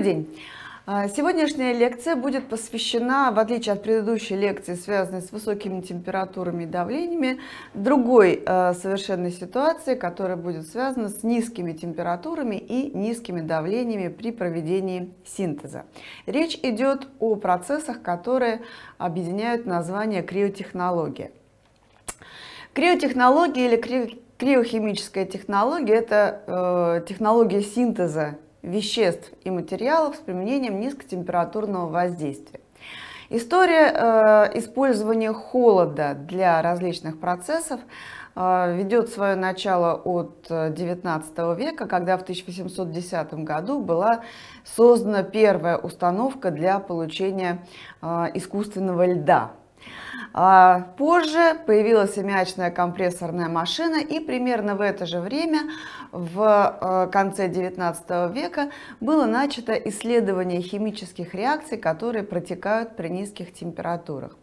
Добрый день! А, сегодняшняя лекция будет посвящена, в отличие от предыдущей лекции, связанной с высокими температурами и давлениями, другой а, совершенно ситуации, которая будет связана с низкими температурами и низкими давлениями при проведении синтеза. Речь идет о процессах, которые объединяют название криотехнология. Криотехнология или кри... криохимическая технология – это э, технология синтеза веществ и материалов с применением низкотемпературного воздействия. История э, использования холода для различных процессов э, ведет свое начало от XIX э, века, когда в 1810 году была создана первая установка для получения э, искусственного льда. А позже появилась мячная компрессорная машина, и примерно в это же время в э, конце 19 века было начато исследование химических реакций, которые протекают при низких температурах.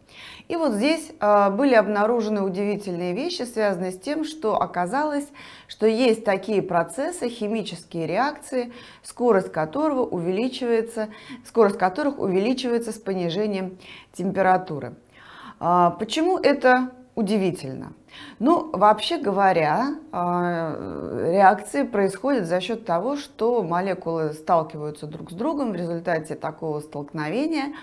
И вот здесь э, были обнаружены удивительные вещи, связанные с тем, что оказалось, что есть такие процессы, химические реакции, скорость которого увеличивается, скорость которых увеличивается с понижением температуры. А, почему это удивительно. Ну, вообще говоря, а, реакции происходят за счет того, что молекулы сталкиваются друг с другом. В результате такого столкновения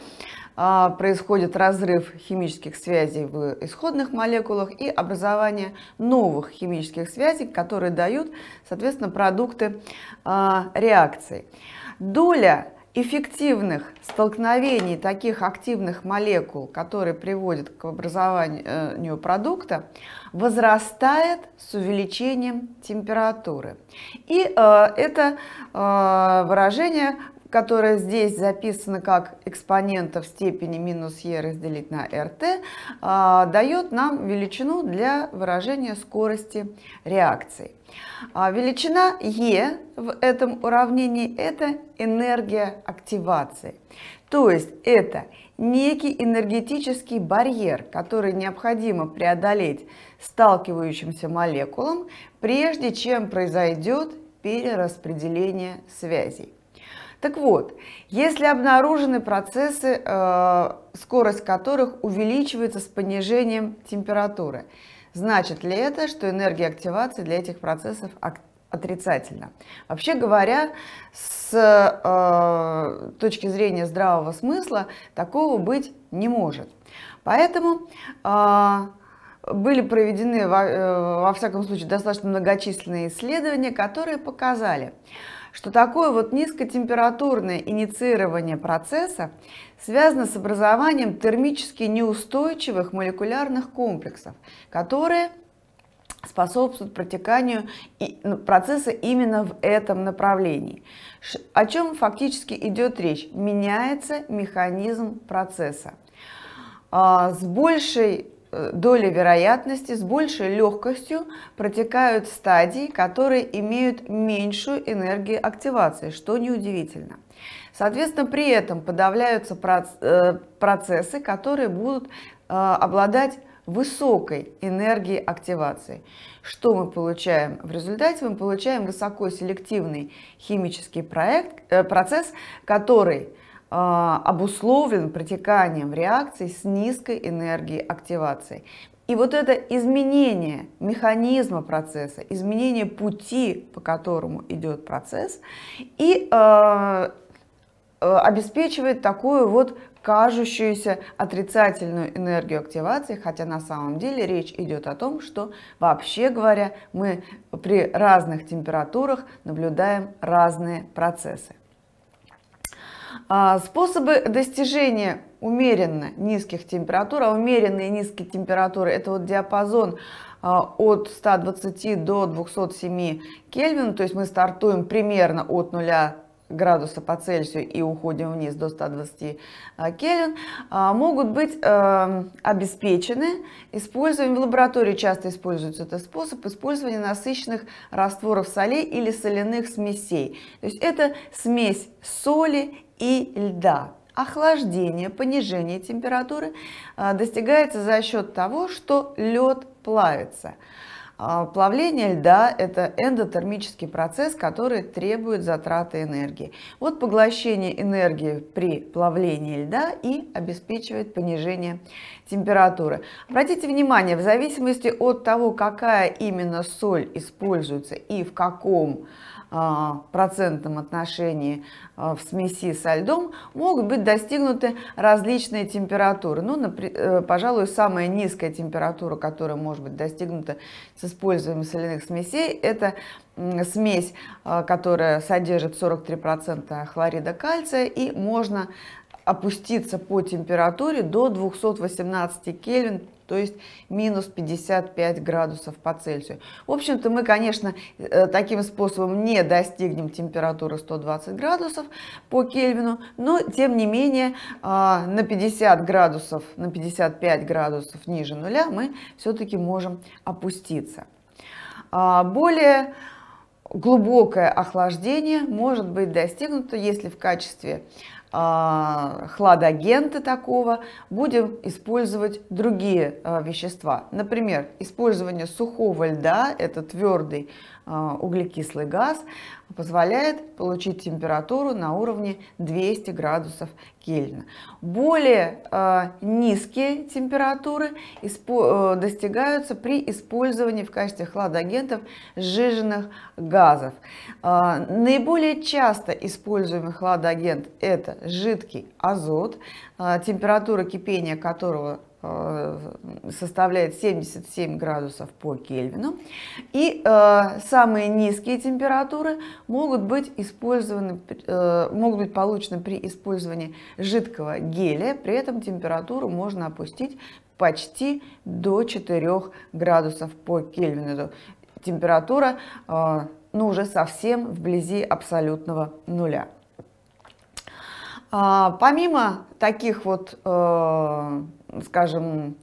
а, происходит разрыв химических связей в исходных молекулах и образование новых химических связей, которые дают, соответственно, продукты а, реакции. Доля эффективных столкновений таких активных молекул, которые приводят к образованию продукта, возрастает с увеличением температуры. И э, это э, выражение которая здесь записана как экспонента в степени минус e разделить на рт, а, дает нам величину для выражения скорости реакции. А, величина е в этом уравнении – это энергия активации. То есть это некий энергетический барьер, который необходимо преодолеть сталкивающимся молекулам, прежде чем произойдет перераспределение связей. Так вот, если обнаружены процессы, э, скорость которых увеличивается с понижением температуры, значит ли это, что энергия активации для этих процессов отрицательна? Вообще говоря, с э, точки зрения здравого смысла такого быть не может. Поэтому э, были проведены, во, во всяком случае, достаточно многочисленные исследования, которые показали, что такое вот низкотемпературное инициирование процесса связано с образованием термически неустойчивых молекулярных комплексов, которые способствуют протеканию ну, процесса именно в этом направлении. О чем фактически идет речь? Меняется механизм процесса. А, с большей долей вероятности с большей легкостью протекают стадии, которые имеют меньшую энергию активации, что неудивительно. Соответственно, при этом подавляются э, процессы, которые будут э, обладать высокой энергией активации. Что мы получаем? В результате мы получаем высокоселективный химический проект, э, процесс, который а, обусловлен протеканием реакций с низкой энергией активации. И вот это изменение механизма процесса, изменение пути, по которому идет процесс, и э, обеспечивает такую вот кажущуюся отрицательную энергию активации, хотя на самом деле речь идет о том, что вообще говоря мы при разных температурах наблюдаем разные процессы. А, способы достижения умеренно низких температур, а умеренные низкие температуры – это вот диапазон а, от 120 до 207 Кельвин, то есть мы стартуем примерно от 0 градуса по Цельсию и уходим вниз до 120 а, Кельвин, могут быть э, обеспечены использованием в лаборатории часто используется этот способ использования насыщенных растворов солей или соляных смесей. То есть это смесь соли и льда. Охлаждение, понижение температуры а, достигается за счет того, что лед плавится. А, плавление льда – это эндотермический процесс, который требует затраты энергии. Вот поглощение энергии при плавлении льда и обеспечивает понижение температуры. Обратите внимание, в зависимости от того, какая именно соль используется и в каком а, процентном отношении а, в смеси со льдом могут быть достигнуты различные температуры. Ну, э, пожалуй, самая низкая температура, которая может быть достигнута с использованием соляных смесей, это смесь, а, которая содержит 43% хлорида кальция, и можно опуститься по температуре до 218 Кельвин то есть минус 55 градусов по Цельсию. В общем-то, мы, конечно, э, таким способом не достигнем температуры 120 градусов по Кельвину, но, тем не менее, а, на 50 градусов, на 55 градусов ниже нуля мы все-таки можем опуститься. А, более глубокое охлаждение может быть достигнуто, если в качестве а, хладагента такого, будем использовать другие а, вещества. Например, использование сухого льда, это твердый Э, углекислый газ, позволяет получить температуру на уровне 200 градусов Кельвина. Более э, низкие температуры э, достигаются при использовании в качестве хладагентов сжиженных газов. Наиболее часто используемый хладагент – это жидкий азот, температура кипения которого Э, составляет 77 градусов по Кельвину. И э, самые низкие температуры могут быть, использованы, э, могут быть получены при использовании жидкого гелия. При этом температуру можно опустить почти до 4 градусов по Кельвину. Температура, э, ну, уже совсем вблизи абсолютного нуля. А, помимо таких вот, э, скажем,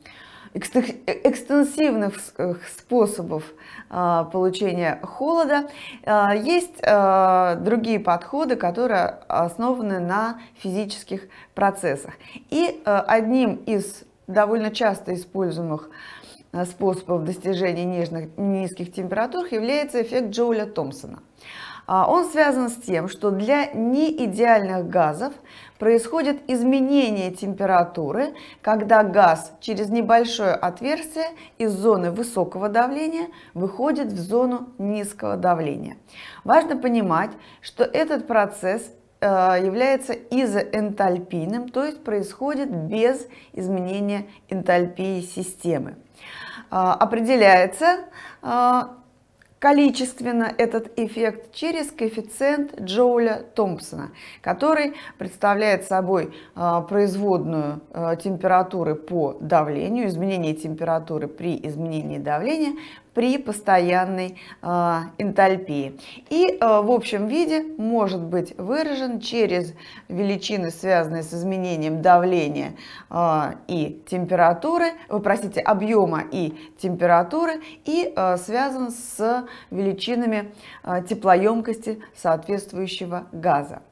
экстенсивных э, способов э, получения холода, есть другие подходы, которые основаны на физических процессах. И одним из довольно часто используемых способов достижения нежных, низких температур является эффект Джоуля Томпсона. А он связан с тем, что для неидеальных газов происходит изменение температуры, когда газ через небольшое отверстие из зоны высокого давления выходит в зону низкого давления. Важно понимать, что этот процесс э, является изоэнтальпийным, то есть происходит без изменения энтальпии системы. А, определяется э, количественно этот эффект через коэффициент Джоуля Томпсона, который представляет собой а, производную а, температуры по давлению, изменение температуры при изменении давления при постоянной э, энтальпии. И э, в общем виде может быть выражен через величины, связанные с изменением давления э, и температуры, вы э, простите, объема и температуры, и э, связан с величинами э, теплоемкости соответствующего газа.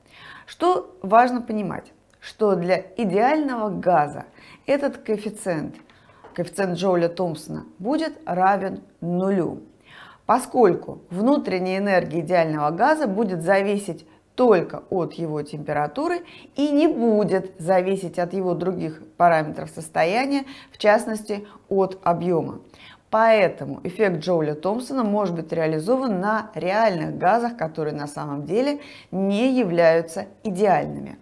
Что важно понимать, что для идеального газа этот коэффициент – коэффициент Джоуля Томпсона будет равен нулю, поскольку внутренняя энергия идеального газа будет зависеть только от его температуры и не будет зависеть от его других параметров состояния, в частности от объема. Поэтому эффект Джоуля Томпсона может быть реализован на реальных газах, которые на самом деле не являются идеальными.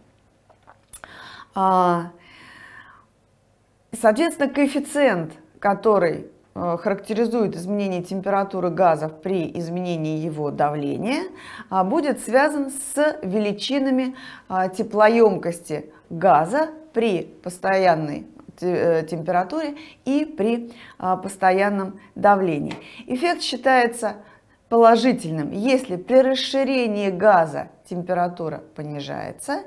А, Соответственно, коэффициент, который э, характеризует изменение температуры газов при изменении его давления, а, будет связан с величинами а, теплоемкости газа при постоянной э, температуре и при а, постоянном давлении. Эффект считается положительным, если при расширении газа температура понижается,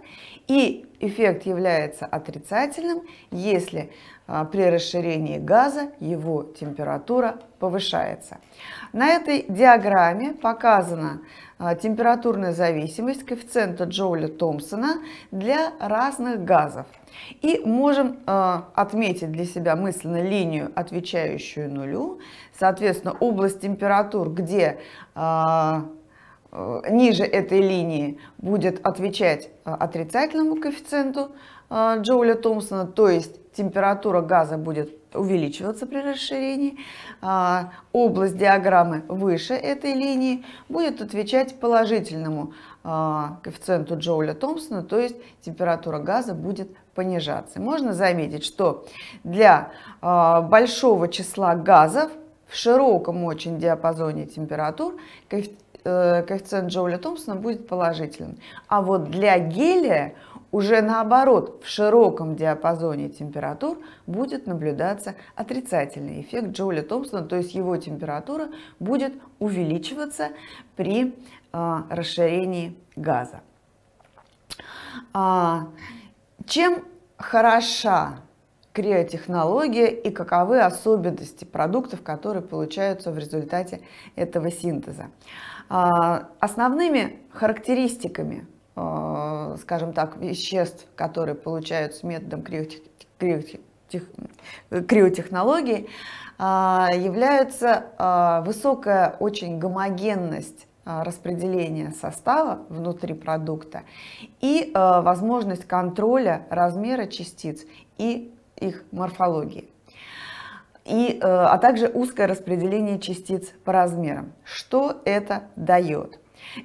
и эффект является отрицательным, если а, при расширении газа его температура повышается. На этой диаграмме показана а, температурная зависимость коэффициента Джоуля-Томпсона для разных газов. И можем а, отметить для себя мысленно линию, отвечающую нулю. Соответственно, область температур, где Э, ниже этой линии будет отвечать э, отрицательному коэффициенту э, Джоуля Томпсона, то есть температура газа будет увеличиваться при расширении, а, область диаграммы выше этой линии будет отвечать положительному а, коэффициенту Джоуля Томпсона, то есть температура газа будет понижаться. Можно заметить, что для а, большого числа газов в широком очень диапазоне температур Э, коэффициент Джоуля Томпсона будет положительным. А вот для гелия уже наоборот в широком диапазоне температур будет наблюдаться отрицательный эффект Джоуля Томпсона, то есть его температура будет увеличиваться при э, расширении газа. А, чем хороша криотехнология и каковы особенности продуктов, которые получаются в результате этого синтеза. А, основными характеристиками, э, скажем так, веществ, которые получаются методом криотехнологии, а, являются э, высокая очень гомогенность э, распределения состава внутри продукта и возможность контроля размера частиц и их морфологии и, э, а также узкое распределение частиц по размерам. Что это дает?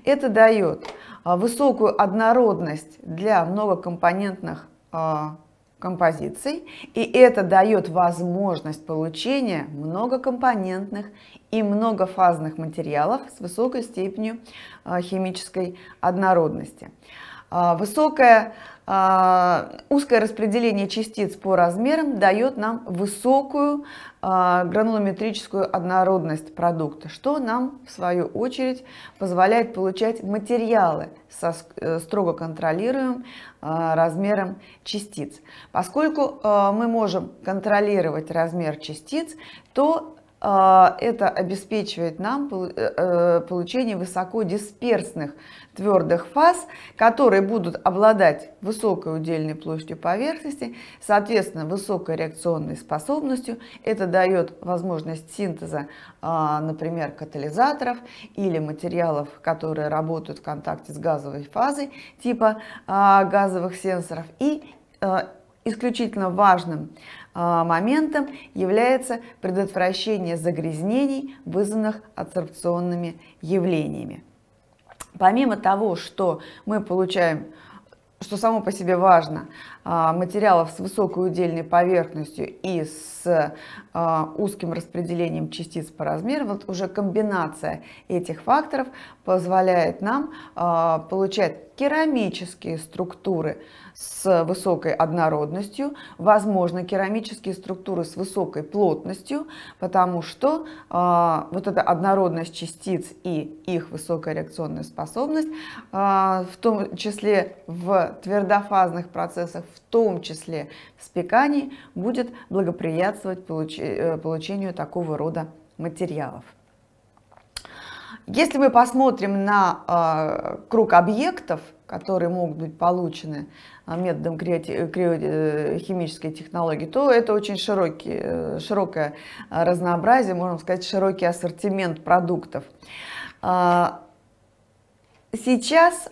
Это дает а, высокую однородность для многокомпонентных а, композиций, и это дает возможность получения многокомпонентных и многофазных материалов с высокой степенью а, химической однородности. Высокая а, узкое распределение частиц по размерам дает нам высокую а, гранулометрическую однородность продукта, что нам, в свою очередь, позволяет получать материалы со э, строго контролируемым а, размером частиц. Поскольку э, мы можем контролировать размер частиц, то а, это обеспечивает нам э, э, получение высокодисперсных твердых фаз, которые будут обладать высокой удельной площадью поверхности, соответственно, высокой реакционной способностью. Это дает возможность синтеза, а, например, катализаторов или материалов, которые работают в контакте с газовой фазой, типа а, газовых сенсоров. И исключительно важным а, моментом является предотвращение загрязнений, вызванных адсорбционными явлениями. Помимо того, что мы получаем, что само по себе важно, а, материалов с высокой удельной поверхностью и с а, узким распределением частиц по размеру, вот уже комбинация этих факторов позволяет нам а, получать керамические структуры с высокой однородностью, возможно, керамические структуры с высокой плотностью, потому что вот эта однородность частиц и их высокая реакционная способность, в том числе в твердофазных процессах, в том числе спеканий, будет благоприятствовать э, получению такого рода материалов. Если мы посмотрим на а, круг объектов, которые могут быть получены а, методом криохимической э, технологии, то это очень широкий, э, широкое а, разнообразие, можно сказать, широкий ассортимент продуктов. Сейчас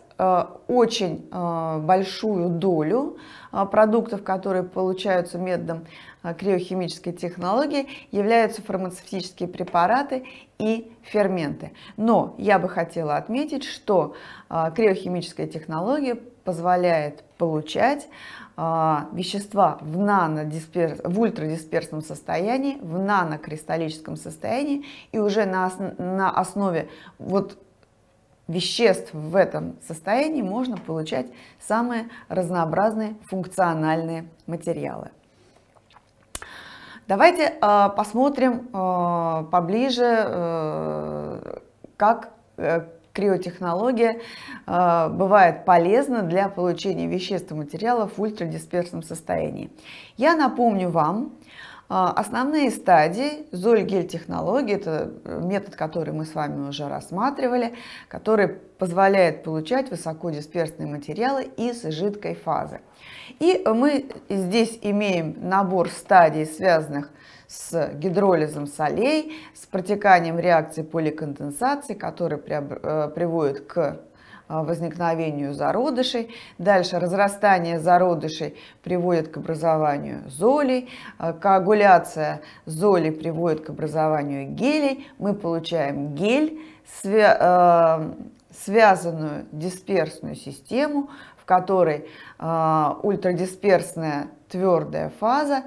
очень большую долю а, продуктов, которые получаются методом а, криохимической технологии, являются фармацевтические препараты и ферменты. Но я бы хотела отметить, что а, криохимическая технология позволяет получать вещества в, нанодисперс... в ультрадисперсном состоянии, в нанокристаллическом состоянии и уже на, на основе вот веществ в этом состоянии можно получать самые разнообразные функциональные материалы. Давайте э, посмотрим э, поближе, э, как криотехнология бывает полезна для получения веществ и материалов в ультрадисперсном состоянии. Я напомню вам, а, основные стадии золь-гель технологии – это э, метод, который мы с вами уже рассматривали, который позволяет получать высокодисперсные материалы из жидкой фазы. И мы здесь имеем набор стадий, связанных с гидролизом солей, с протеканием реакции поликонденсации, которые э, приводит к а, возникновению зародышей. Дальше разрастание зародышей приводит к образованию золей, а, коагуляция золей приводит к образованию гелей. Мы получаем гель, а, связанную дисперсную систему, в которой ультрадисперсная твердая фаза,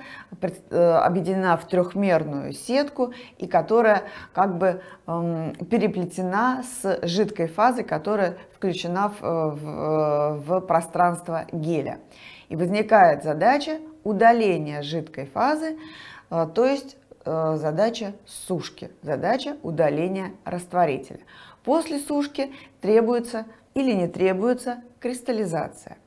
э, объединена в трехмерную сетку и которая как бы эм, переплетена с жидкой фазой, которая включена в, э, в, э, в пространство геля. И возникает задача удаления жидкой фазы, то есть задача сушки, задача удаления растворителя. После сушки требуется или не требуется кристаллизация.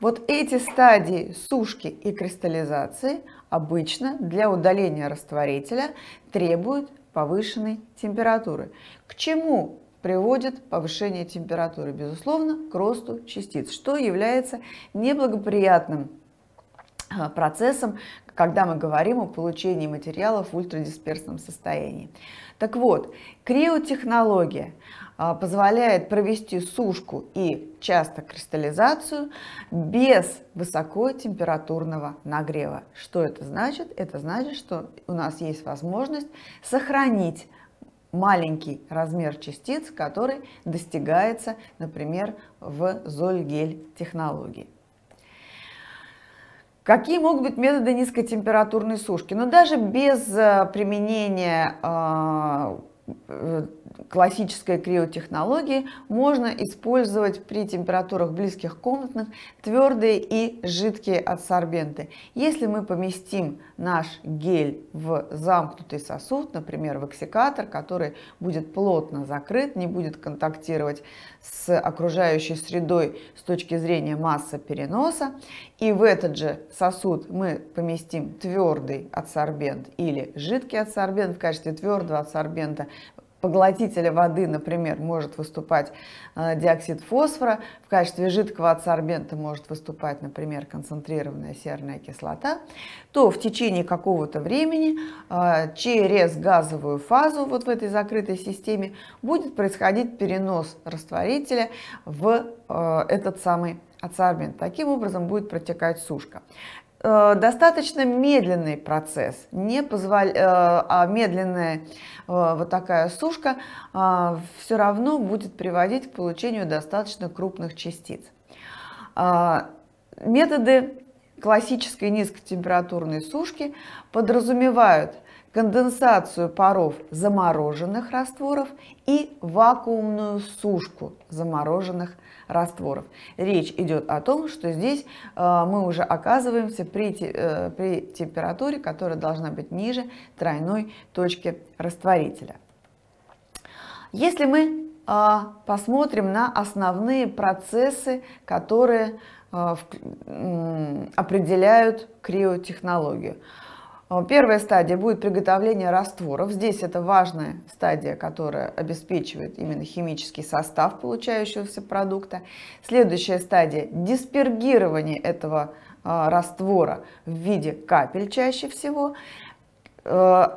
Вот эти стадии сушки и кристаллизации обычно для удаления растворителя требуют повышенной температуры. К чему приводит повышение температуры? Безусловно, к росту частиц, что является неблагоприятным а, процессом, когда мы говорим о получении материалов в ультрадисперсном состоянии. Так вот, криотехнология, а, позволяет провести сушку и часто кристаллизацию без высокотемпературного нагрева. Что это значит? Это значит, что у нас есть возможность сохранить маленький размер частиц, который достигается, например, в золь-гель технологии. Какие могут быть методы низкотемпературной сушки? Но ну, даже без э, применения а, э, классической криотехнологии можно использовать при температурах близких комнатных твердые и жидкие адсорбенты. Если мы поместим наш гель в замкнутый сосуд, например, в эксикатор, который будет плотно закрыт, не будет контактировать с окружающей средой с точки зрения массы переноса, и в этот же сосуд мы поместим твердый адсорбент или жидкий адсорбент в качестве твердого адсорбента поглотителя воды, например, может выступать э, диоксид фосфора, в качестве жидкого адсорбента может выступать, например, концентрированная серная кислота, то в течение какого-то времени э, через газовую фазу вот в этой закрытой системе будет происходить перенос растворителя в э, этот самый адсорбент. Таким образом будет протекать сушка. Э, достаточно медленный процесс, не позволя... Э, а медленная э, вот такая сушка все равно будет приводить к получению достаточно крупных частиц. Методы классической низкотемпературной сушки подразумевают – конденсацию паров замороженных растворов и вакуумную сушку замороженных растворов. Речь идет о том, что здесь э, мы уже оказываемся при, э, при температуре, которая должна быть ниже тройной точки растворителя. Если мы э, посмотрим на основные процессы, которые определяют криотехнологию. Э, первая стадия будет приготовление растворов. Здесь это важная стадия, которая обеспечивает именно химический состав получающегося продукта. Следующая стадия – диспергирование этого э, раствора в виде капель чаще всего. Э,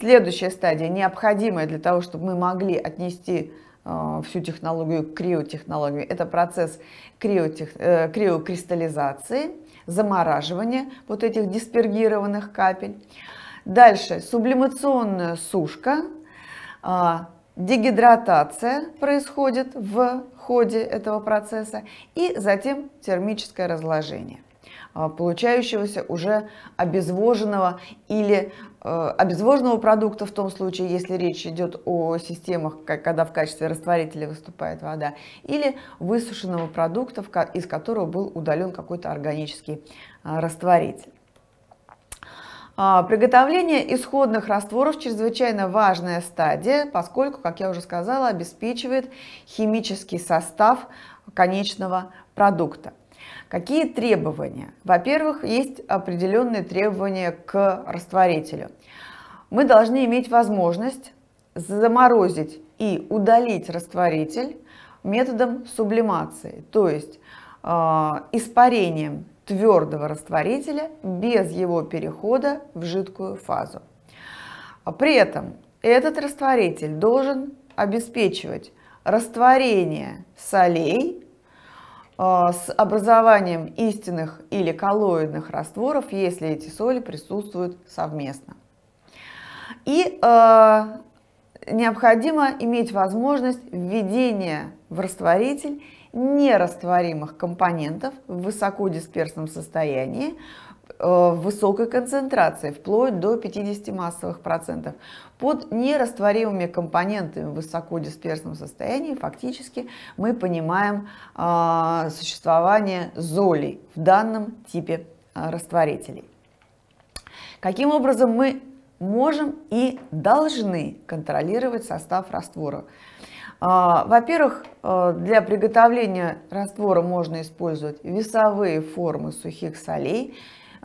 следующая стадия, необходимая для того, чтобы мы могли отнести всю технологию к криотехнологии, это процесс криотех, криокристаллизации – замораживание вот этих диспергированных капель. Дальше сублимационная сушка, а, дегидратация происходит в ходе этого процесса и затем термическое разложение. А, получающегося уже обезвоженного или э, обезвоженного продукта в том случае, если речь идет о системах, когда в качестве растворителя выступает вода, или высушенного продукта, из которого был удален какой-то органический а, растворитель. А, приготовление исходных растворов – чрезвычайно важная стадия, поскольку, как я уже сказала, обеспечивает химический состав конечного продукта. Какие требования? Во-первых, есть определенные требования к растворителю. Мы должны иметь возможность заморозить и удалить растворитель методом сублимации, то есть э, испарением твердого растворителя без его перехода в жидкую фазу. При этом этот растворитель должен обеспечивать растворение солей а, с образованием истинных или коллоидных растворов, если эти соли присутствуют совместно. И э, необходимо иметь возможность введения в растворитель нерастворимых компонентов в высокодисперсном состоянии Э, в высокой концентрации, вплоть до 50 массовых процентов. Под нерастворимыми компонентами в высокодисперсном состоянии фактически мы понимаем э, существование золей в данном типе э, растворителей. Каким образом мы можем и должны контролировать состав раствора? Во-первых, для приготовления раствора можно использовать весовые формы сухих солей,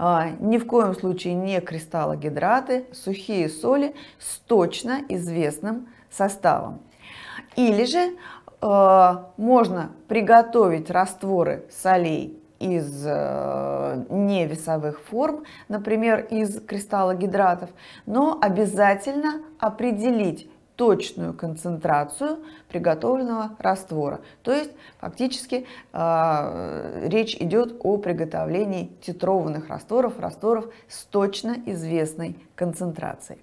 а, ни в коем случае не кристаллогидраты, сухие соли с точно известным составом. Или же э, можно приготовить растворы солей из э, невесовых форм, например, из кристаллогидратов, но обязательно определить точную концентрацию приготовленного раствора. То есть фактически э, речь идет о приготовлении титрованных растворов, растворов с точно известной концентрацией.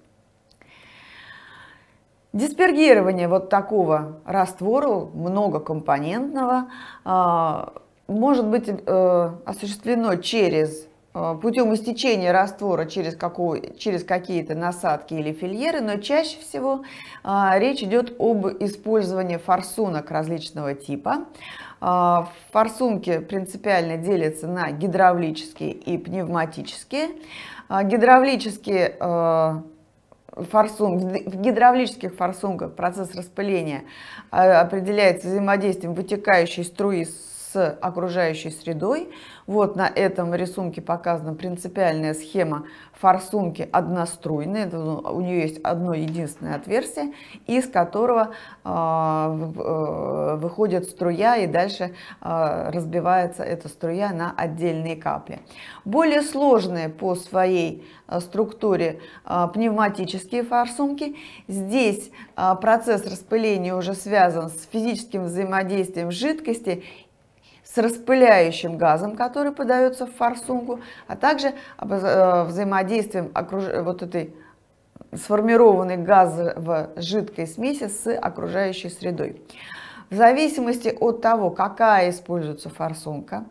Диспергирование вот такого раствора многокомпонентного э, может быть э, осуществлено через а, путем истечения раствора через, какую, через какие-то насадки или фильеры, но чаще всего а, речь идет об использовании форсунок различного типа. А, форсунки принципиально делятся на гидравлические и пневматические. А, гидравлические а, форсун, в гидравлических форсунках процесс распыления а, определяется взаимодействием вытекающей струи с окружающей средой. Вот на этом рисунке показана принципиальная схема форсунки одноструйной. Ну, у нее есть одно единственное отверстие, из которого а, э, выходит струя и дальше а, разбивается эта струя на отдельные капли. Более сложные по своей э, структуре а, пневматические форсунки. Здесь процесс распыления уже связан с физическим взаимодействием жидкости с распыляющим газом, который подается в форсунку, а также э, взаимодействием окруж... вот этой сформированной газово-жидкой смеси с окружающей средой. В зависимости от того, какая используется форсунка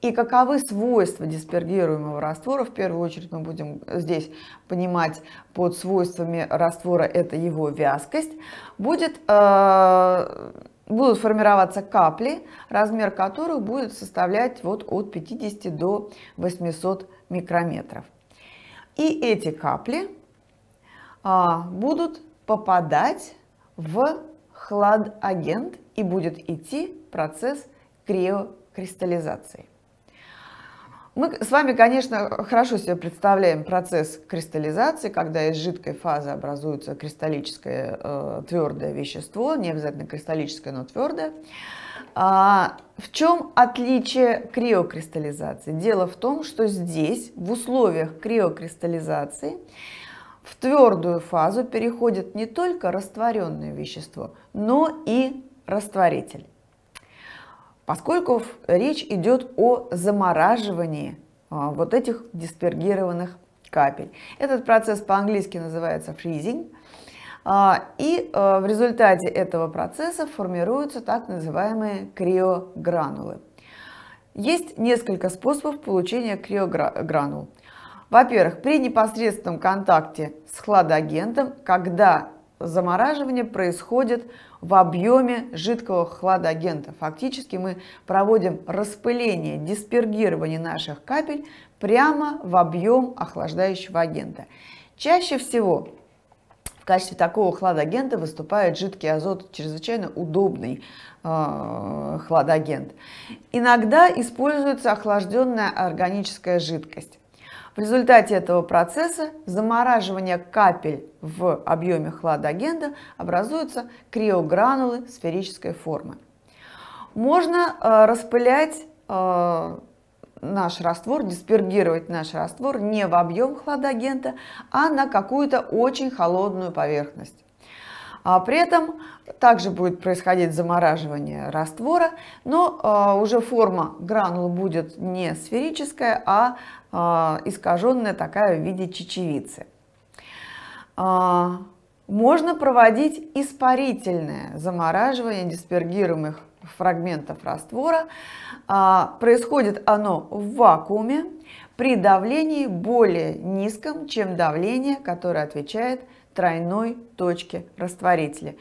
и каковы свойства диспергируемого раствора, в первую очередь мы будем здесь понимать под свойствами раствора это его вязкость, будет э, будут формироваться капли, размер которых будет составлять вот от 50 до 800 микрометров. И эти капли а, будут попадать в хладагент и будет идти процесс криокристаллизации. Мы с вами, конечно, хорошо себе представляем процесс кристаллизации, когда из жидкой фазы образуется кристаллическое э, твердое вещество, не обязательно кристаллическое, но твердое. А, в чем отличие криокристаллизации? Дело в том, что здесь, в условиях криокристаллизации, в твердую фазу переходит не только растворенное вещество, но и растворитель поскольку речь идет о замораживании а, вот этих диспергированных капель. Этот процесс по-английски называется freezing. А, и а, в результате этого процесса формируются так называемые криогранулы. Есть несколько способов получения криогранул. Во-первых, при непосредственном контакте с хладагентом, когда замораживание происходит в объеме жидкого хладагента. Фактически мы проводим распыление, диспергирование наших капель прямо в объем охлаждающего агента. Чаще всего в качестве такого хладагента выступает жидкий азот, чрезвычайно удобный э, хладагент. Иногда используется охлажденная органическая жидкость. В результате этого процесса замораживания капель в объеме хладагенда образуются криогранулы сферической формы. Можно э, распылять э, наш раствор, диспергировать наш раствор не в объем хладагента, а на какую-то очень холодную поверхность. А при этом также будет происходить замораживание раствора, но э, уже форма гранул будет не сферическая, а э, искаженная такая в виде чечевицы. Э, можно проводить испарительное замораживание диспергируемых фрагментов раствора. Происходит оно в вакууме при давлении более низком, чем давление, которое отвечает тройной точке растворителя.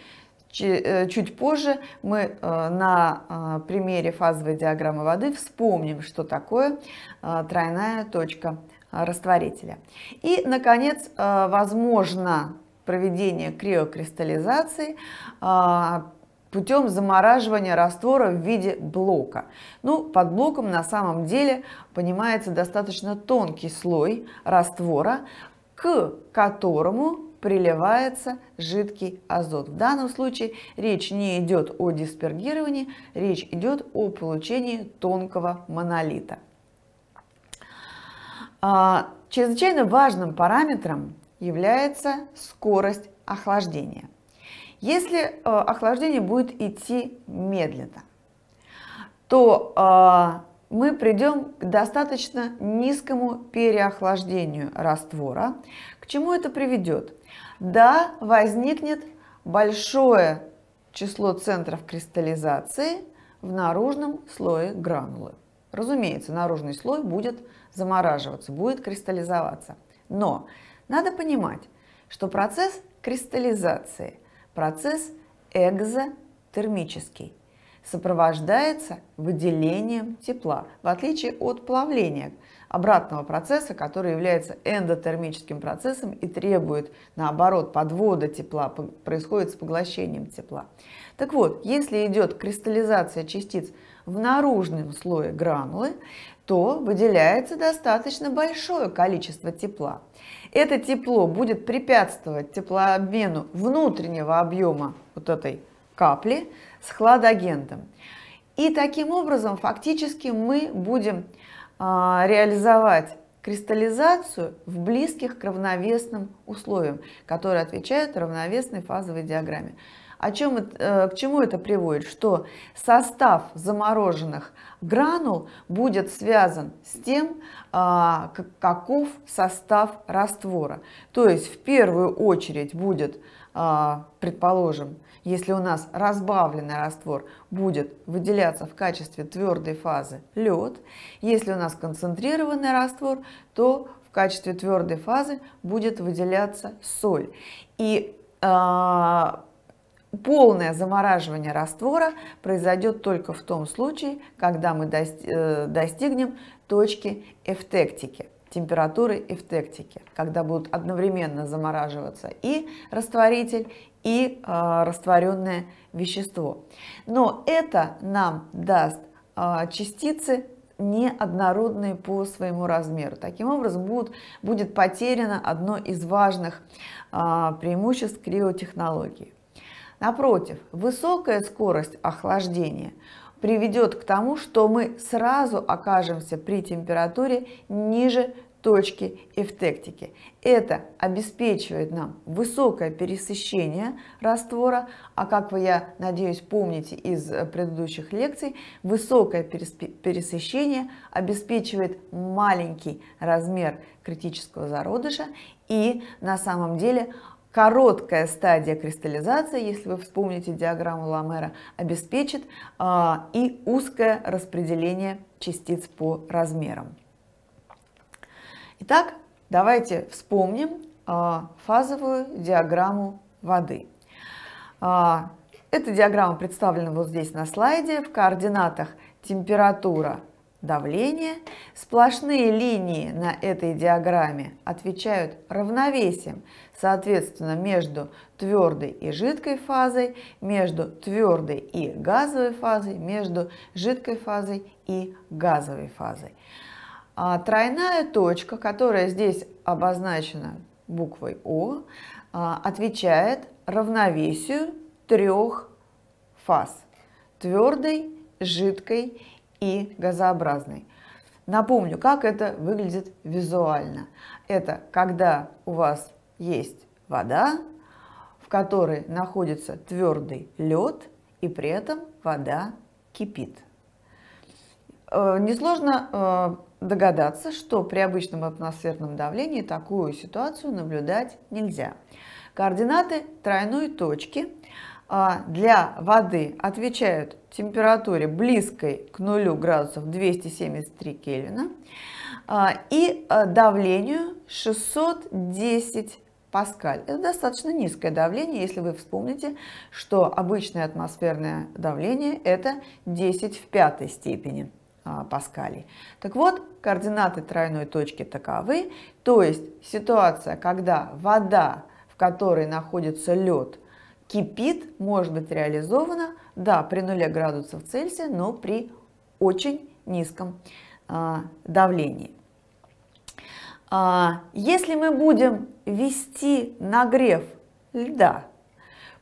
Э, чуть позже мы э, на э, примере фазовой диаграммы воды вспомним, что такое тройная точка растворителя. И, наконец, возможно проведение криокристаллизации путем замораживания раствора в виде блока. Ну, под блоком на самом деле понимается достаточно тонкий слой раствора, к которому приливается жидкий азот. В данном случае речь не идет о диспергировании, речь идет о получении тонкого монолита. А, чрезвычайно важным параметром является скорость охлаждения. Если э, охлаждение будет идти медленно, то а, мы придем к достаточно низкому переохлаждению раствора. К чему это приведет? Да, возникнет большое число центров кристаллизации в наружном слое гранулы. Разумеется, наружный слой будет замораживаться, будет кристаллизоваться. Но надо понимать, что процесс кристаллизации – процесс экзотермический сопровождается выделением тепла, в отличие от плавления, обратного процесса, который является эндотермическим процессом и требует, наоборот, подвода тепла, происходит с поглощением тепла. Так вот, если идет кристаллизация частиц в наружном слое гранулы, то выделяется достаточно большое количество тепла. Это тепло будет препятствовать теплообмену внутреннего объема вот этой капли с хладагентом. И таким образом фактически мы будем а, реализовать кристаллизацию в близких к равновесным условиям, которые отвечают равновесной фазовой диаграмме. О чем, э, к чему это приводит? Что состав замороженных гранул будет связан с тем, а, каков состав раствора. То есть в первую очередь будет, а, предположим, если у нас разбавленный раствор будет выделяться в качестве твердой фазы лед, если у нас концентрированный раствор, то в качестве твердой фазы будет выделяться соль. И э, полное замораживание раствора произойдет только в том случае, когда мы э, достигнем точки эфтектики температуры эфтектики, когда будут одновременно замораживаться и растворитель, и э, а, растворенное вещество. Но это нам даст э, частицы неоднородные по своему размеру. Таким образом будут, будет потеряно одно из важных а, преимуществ криотехнологии. Напротив, высокая скорость охлаждения приведет к тому, что мы сразу окажемся при температуре ниже точки эвтектики. Это обеспечивает нам высокое пересыщение раствора, а как вы, я надеюсь, помните из э, предыдущих лекций, высокое пересыщение обеспечивает маленький размер критического зародыша и на самом деле короткая стадия кристаллизации, если вы вспомните диаграмму Ламера, обеспечит э, и узкое распределение частиц по размерам. Итак, давайте вспомним а, фазовую диаграмму воды. А, эта диаграмма представлена вот здесь на слайде. В координатах температура, давление. Сплошные линии на этой диаграмме отвечают равновесием, соответственно, между твердой и жидкой фазой, между твердой и газовой фазой, между жидкой фазой и газовой фазой. А тройная точка, которая здесь обозначена буквой О, а, отвечает равновесию трех фаз – твердой, жидкой и газообразной. Напомню, как это выглядит визуально. Это когда у вас есть вода, в которой находится твердый лед, и при этом вода кипит. Э, несложно э, догадаться, что при обычном атмосферном давлении такую ситуацию наблюдать нельзя. Координаты тройной точки а, для воды отвечают температуре близкой к нулю градусов 273 Кельвина а, и а, давлению 610 Паскаль. Это достаточно низкое давление, если вы вспомните, что обычное атмосферное давление это 10 в пятой степени. А, Паскали. Так вот, координаты тройной точки таковы, то есть ситуация, когда вода, в которой находится лед, кипит, может быть реализована, да, при нуле градусов Цельсия, но при очень низком а, давлении. А, если мы будем вести нагрев льда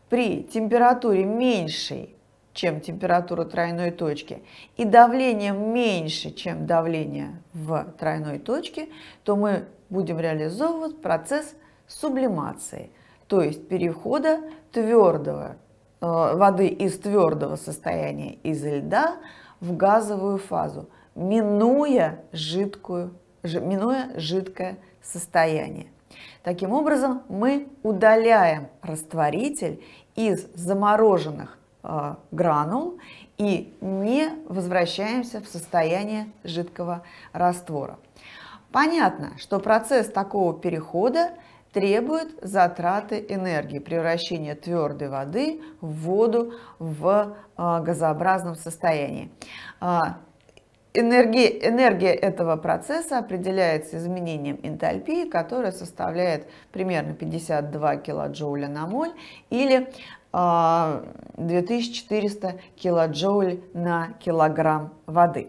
при температуре меньшей чем температура тройной точки, и давление меньше, чем давление в тройной точке, то мы будем реализовывать процесс сублимации, то есть перехода твердого, э, воды из твердого состояния из льда в газовую фазу, минуя, жидкую, ж, минуя жидкое состояние. Таким образом, мы удаляем растворитель из замороженных а, гранул и не возвращаемся в состояние жидкого раствора. Понятно, что процесс такого перехода требует затраты энергии, превращения твердой воды в воду в а, газообразном состоянии. А, энергия, энергия этого процесса определяется изменением энтальпии, которая составляет примерно 52 килоджоуля на моль или 2400 а, килоджоуль на килограмм воды.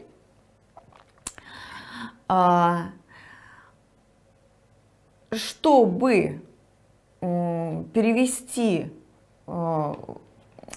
А, чтобы перевести а,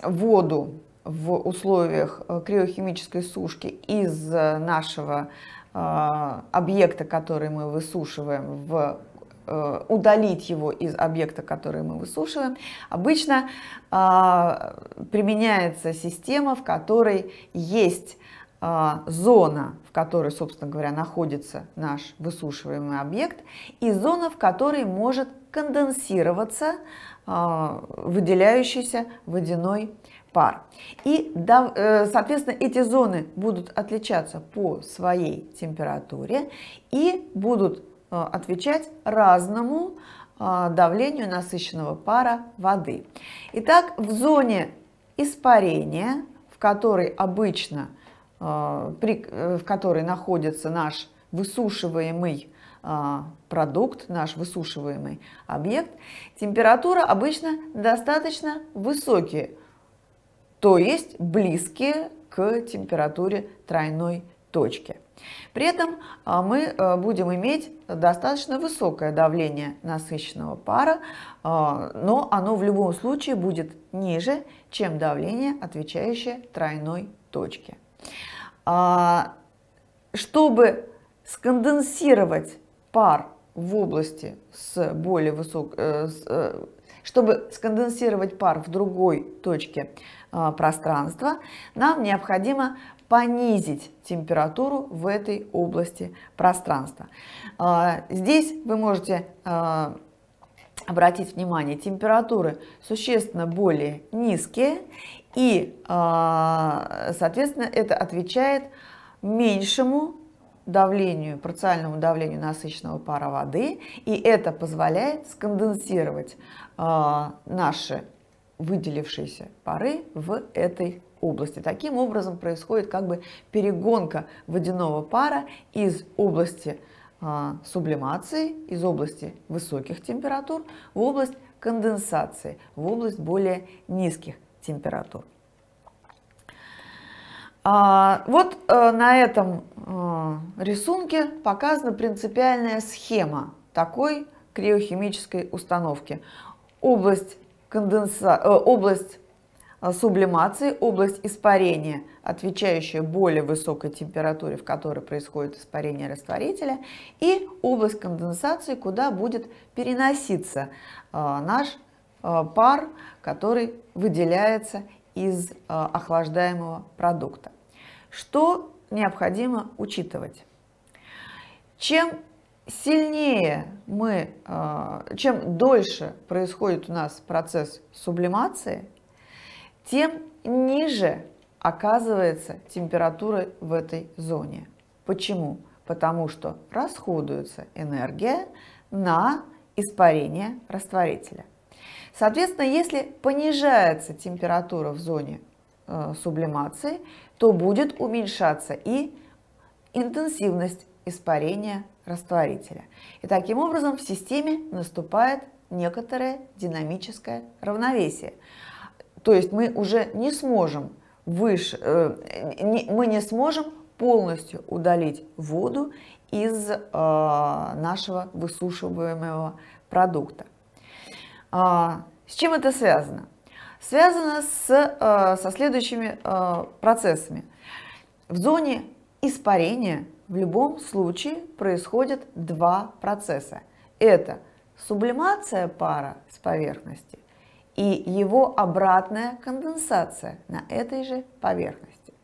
воду в условиях э, криохимической сушки из нашего объекта, который мы высушиваем в Э, удалить его из объекта, который мы высушиваем, обычно а, применяется система, в которой есть а, зона, в которой, собственно говоря, находится наш высушиваемый объект, и зона, в которой может конденсироваться а, выделяющийся водяной пар. И, э, соответственно, эти зоны будут отличаться по своей температуре и будут Э, отвечать разному э, давлению насыщенного пара воды. Итак, в зоне испарения, в которой обычно, э, в которой находится наш высушиваемый продукт, наш высушиваемый объект, температура обычно достаточно высокие, то есть близкие к температуре тройной точки. При этом а, мы э, будем иметь достаточно высокое давление насыщенного пара, а, но оно в любом случае будет ниже, чем давление, отвечающее тройной точке. А, чтобы сконденсировать пар в области с более высок, э, э, чтобы сконденсировать пар в другой точке а, пространства, нам необходимо понизить температуру в этой области пространства. А, здесь вы можете а, обратить внимание, температуры существенно более низкие, и, соответственно, это отвечает меньшему давлению, парциальному давлению насыщенного пара воды, и это позволяет сконденсировать э, наши выделившиеся пары в этой области. Таким образом происходит как бы перегонка водяного пара из области э, сублимации, из области высоких температур в область конденсации, в область более низких температур. А, вот э, на этом э, рисунке показана принципиальная схема такой криохимической установки. Область, конденса... Э, область сублимации, область испарения, отвечающая более высокой температуре, в которой происходит испарение растворителя, и область конденсации, куда будет переноситься наш пар, который выделяется из а, охлаждаемого продукта. Что необходимо учитывать? Чем сильнее мы, а, чем дольше происходит у нас процесс сублимации, тем ниже оказывается температура в этой зоне. Почему? Потому что расходуется энергия на испарение растворителя. Соответственно, если понижается температура в зоне э, сублимации, то будет уменьшаться и интенсивность испарения растворителя. И таким образом в системе наступает некоторое динамическое равновесие. То есть мы уже не сможем выше, э, не, мы не сможем полностью удалить воду из э, нашего высушиваемого продукта. А, с чем это связано? Связано с, э, со следующими э, процессами. В зоне испарения в любом случае происходят два процесса. Это сублимация пара с поверхности и его обратная конденсация на этой же поверхности.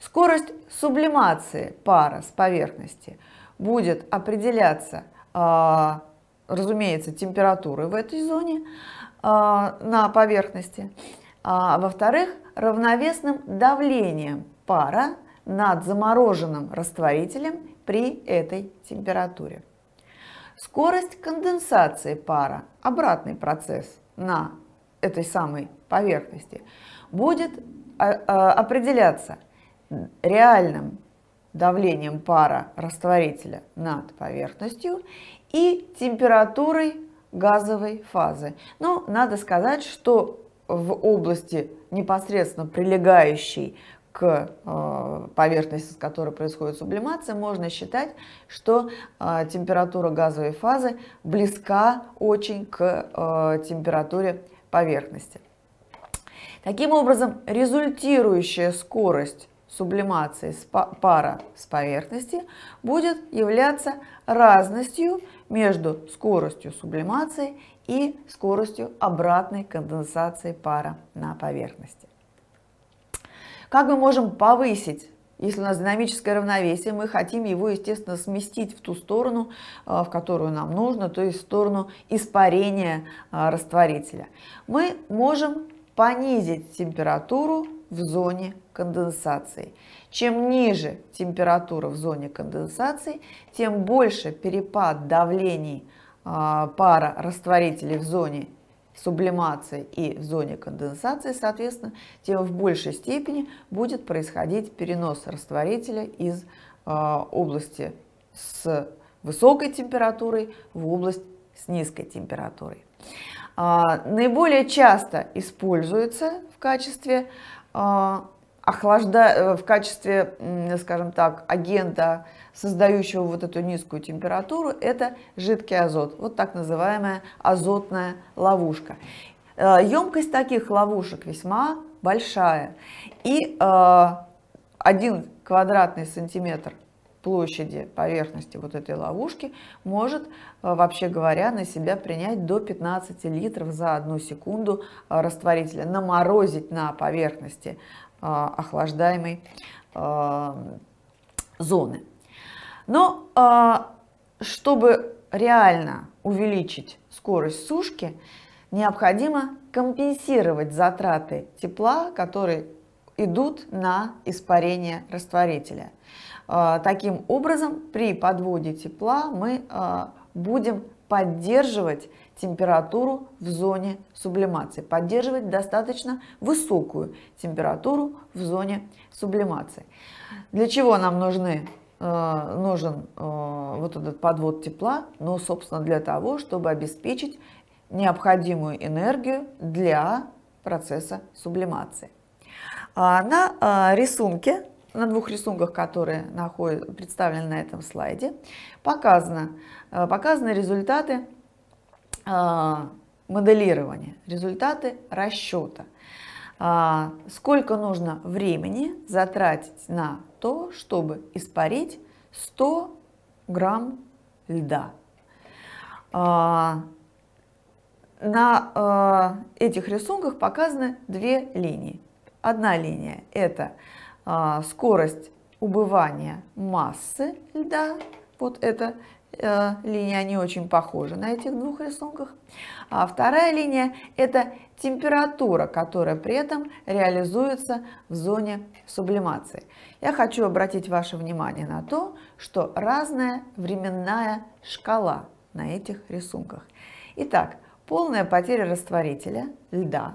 Скорость сублимации пара с поверхности будет определяться э, разумеется, температуры в этой зоне а, на поверхности, а во-вторых, равновесным давлением пара над замороженным растворителем при этой температуре. Скорость конденсации пара, обратный процесс на этой самой поверхности, будет а, а, определяться реальным давлением пара растворителя над поверхностью и температурой газовой фазы. Но надо сказать, что в области непосредственно прилегающей к э, поверхности, с которой происходит сублимация, можно считать, что э, температура газовой фазы близка очень к э, температуре поверхности. Таким образом, результирующая скорость сублимации пара с поверхности будет являться разностью между скоростью сублимации и скоростью обратной конденсации пара на поверхности. Как мы можем повысить если у нас динамическое равновесие, мы хотим его, естественно, сместить в ту сторону, э, в которую нам нужно, то есть в сторону испарения э, растворителя. Мы можем понизить температуру в зоне конденсации. Чем ниже температура в зоне конденсации, тем больше перепад давлений а, пара растворителей в зоне сублимации и в зоне конденсации, соответственно, тем в большей степени будет происходить перенос растворителя из а, области с высокой температурой в область с низкой температурой. А, наиболее часто используется в качестве охлажда... Э, в качестве, скажем так, агента, создающего вот эту низкую температуру, это жидкий азот, вот так называемая азотная ловушка. Э, емкость таких ловушек весьма большая, и э, один квадратный сантиметр площади поверхности вот этой ловушки может, вообще говоря, на себя принять до 15 литров за одну секунду растворителя, наморозить на поверхности а, охлаждаемой а, зоны. Но а, чтобы реально увеличить скорость сушки, необходимо компенсировать затраты тепла, которые идут на испарение растворителя. Таким образом, при подводе тепла мы будем поддерживать температуру в зоне сублимации, поддерживать достаточно высокую температуру в зоне сублимации. Для чего нам нужны э, нужен э, вот этот подвод тепла, ну, собственно, для того, чтобы обеспечить необходимую энергию для процесса сублимации. А на э, рисунке, на двух рисунках, которые находят, представлены на этом слайде, показано, показаны результаты а, моделирование, результаты расчета. А, сколько нужно времени затратить на то, чтобы испарить 100 грамм льда. А, на этих рисунках показаны две линии. Одна линия – это скорость убывания массы льда, вот это Э, Линии они очень похожи на этих двух рисунках. А вторая линия – это температура, которая при этом реализуется в зоне сублимации. Я хочу обратить ваше внимание на то, что разная временная шкала на этих рисунках. Итак, полная потеря растворителя льда,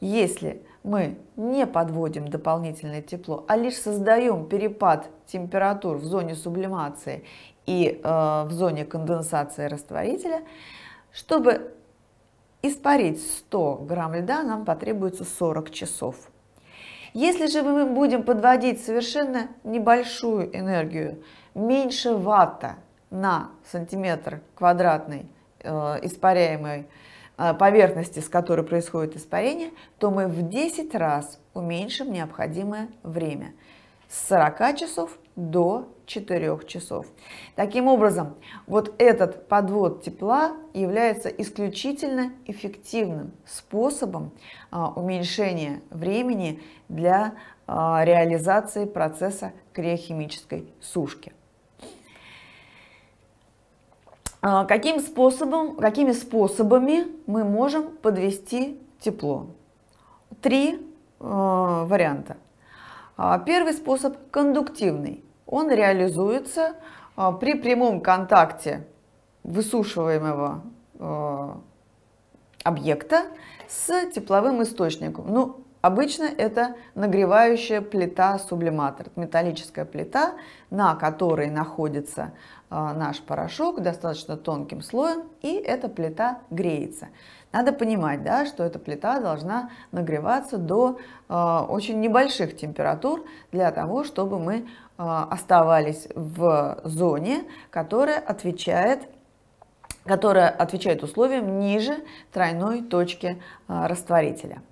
если мы не подводим дополнительное тепло, а лишь создаем перепад температур в зоне сублимации и э, в зоне конденсации растворителя. Чтобы испарить 100 грамм льда, нам потребуется 40 часов. Если же мы будем подводить совершенно небольшую энергию, меньше ватта на сантиметр квадратный э, испаряемой э, поверхности, с которой происходит испарение, то мы в 10 раз уменьшим необходимое время с 40 часов до 4 часов. Таким образом, вот этот подвод тепла является исключительно эффективным способом а, уменьшения времени для а, реализации процесса криохимической сушки. А, каким способом, какими способами мы можем подвести тепло? Три э, варианта. Первый способ кондуктивный он реализуется а, при прямом контакте высушиваемого а, объекта с тепловым источником. Ну, обычно это нагревающая плита-сублиматор, металлическая плита, на которой находится а, наш порошок достаточно тонким слоем, и эта плита греется. Надо понимать, да, что эта плита должна нагреваться до э, очень небольших температур для того, чтобы мы э, оставались в зоне, которая отвечает которая отвечает условиям ниже тройной точки э, растворителя.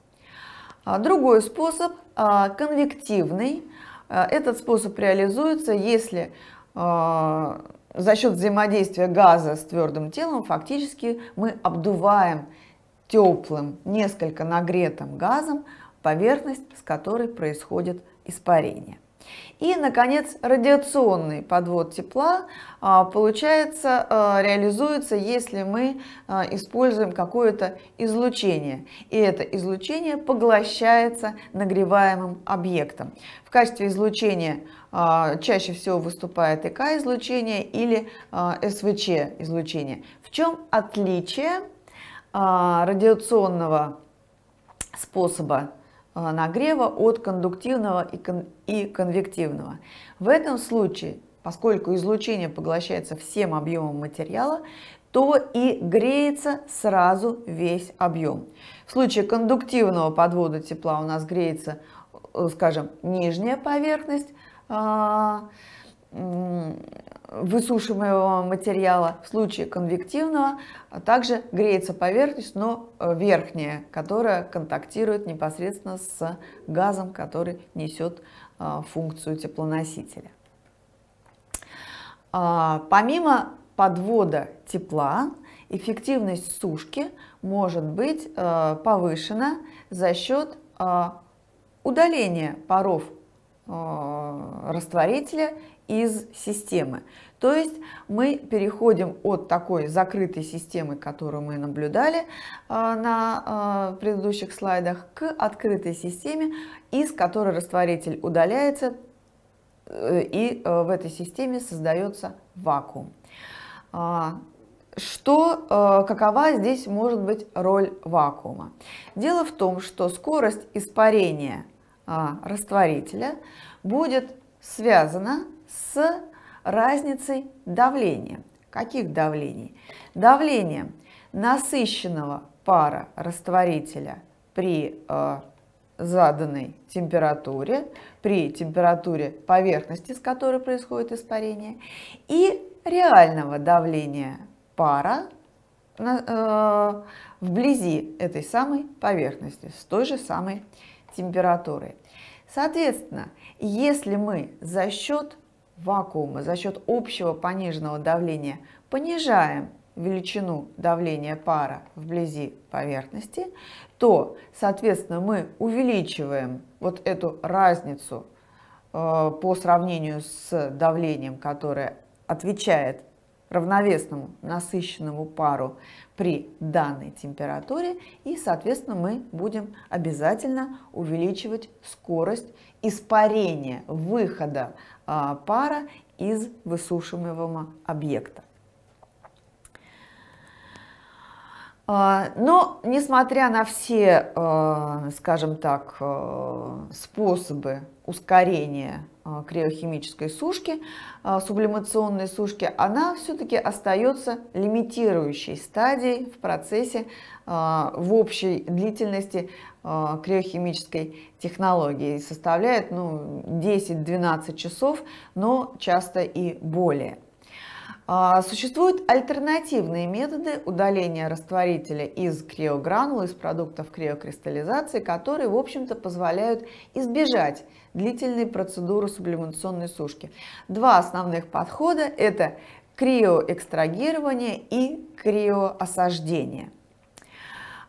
Другой способ э, конвективный. Этот способ реализуется, если э, за счет взаимодействия газа с твердым телом фактически мы обдуваем теплым, несколько нагретым газом поверхность, с которой происходит испарение. И, наконец, радиационный подвод тепла а, получается, а, реализуется, если мы а, используем какое-то излучение. И это излучение поглощается нагреваемым объектом. В качестве излучения чаще всего выступает ИК излучение или СВЧ-излучение. В чем отличие а, радиационного способа а, нагрева от кондуктивного и, конвективного. В этом случае, поскольку излучение поглощается всем объемом материала, то и греется сразу весь объем. В случае кондуктивного подвода тепла у нас греется, э, скажем, нижняя поверхность а, высушиваемого материала, в случае конвективного, а также греется поверхность, но э, верхняя, которая контактирует непосредственно с газом, который несет э, функцию теплоносителя. А, помимо подвода тепла, эффективность сушки может быть э, повышена за счет удаления паров растворителя из системы. То есть мы переходим от такой закрытой системы, которую мы наблюдали э, на э, предыдущих слайдах, к открытой системе, из которой растворитель удаляется, э, и в этой системе создается вакуум. А, что, какова здесь может быть роль вакуума? Дело в том, что скорость испарения а, растворителя будет связана с разницей давления. Каких давлений? Давление насыщенного пара растворителя при э, заданной температуре, при температуре поверхности, с которой происходит испарение, и реального давления пара на, э, вблизи этой самой поверхности, с той же самой температурой. Соответственно, если мы за счет вакуума за счет общего пониженного давления понижаем величину давления пара вблизи поверхности, то, соответственно, мы увеличиваем вот эту разницу э, по сравнению с давлением, которое отвечает равновесному насыщенному пару при данной температуре и соответственно мы будем обязательно увеличивать скорость испарения выхода а, пара из высушиваемого объекта. А, но, несмотря на все, а, скажем так, способы ускорения криохимической сушки, сублимационной сушки, она все-таки остается лимитирующей стадией в процессе Э, в общей длительности э, криохимической технологии составляет ну, 10-12 часов, но часто и более. Э, существуют альтернативные методы удаления растворителя из криогранул, из продуктов криокристаллизации, которые, в общем-то, позволяют избежать длительной процедуры сублимационной сушки. Два основных подхода – это криоэкстрагирование и криоосаждение –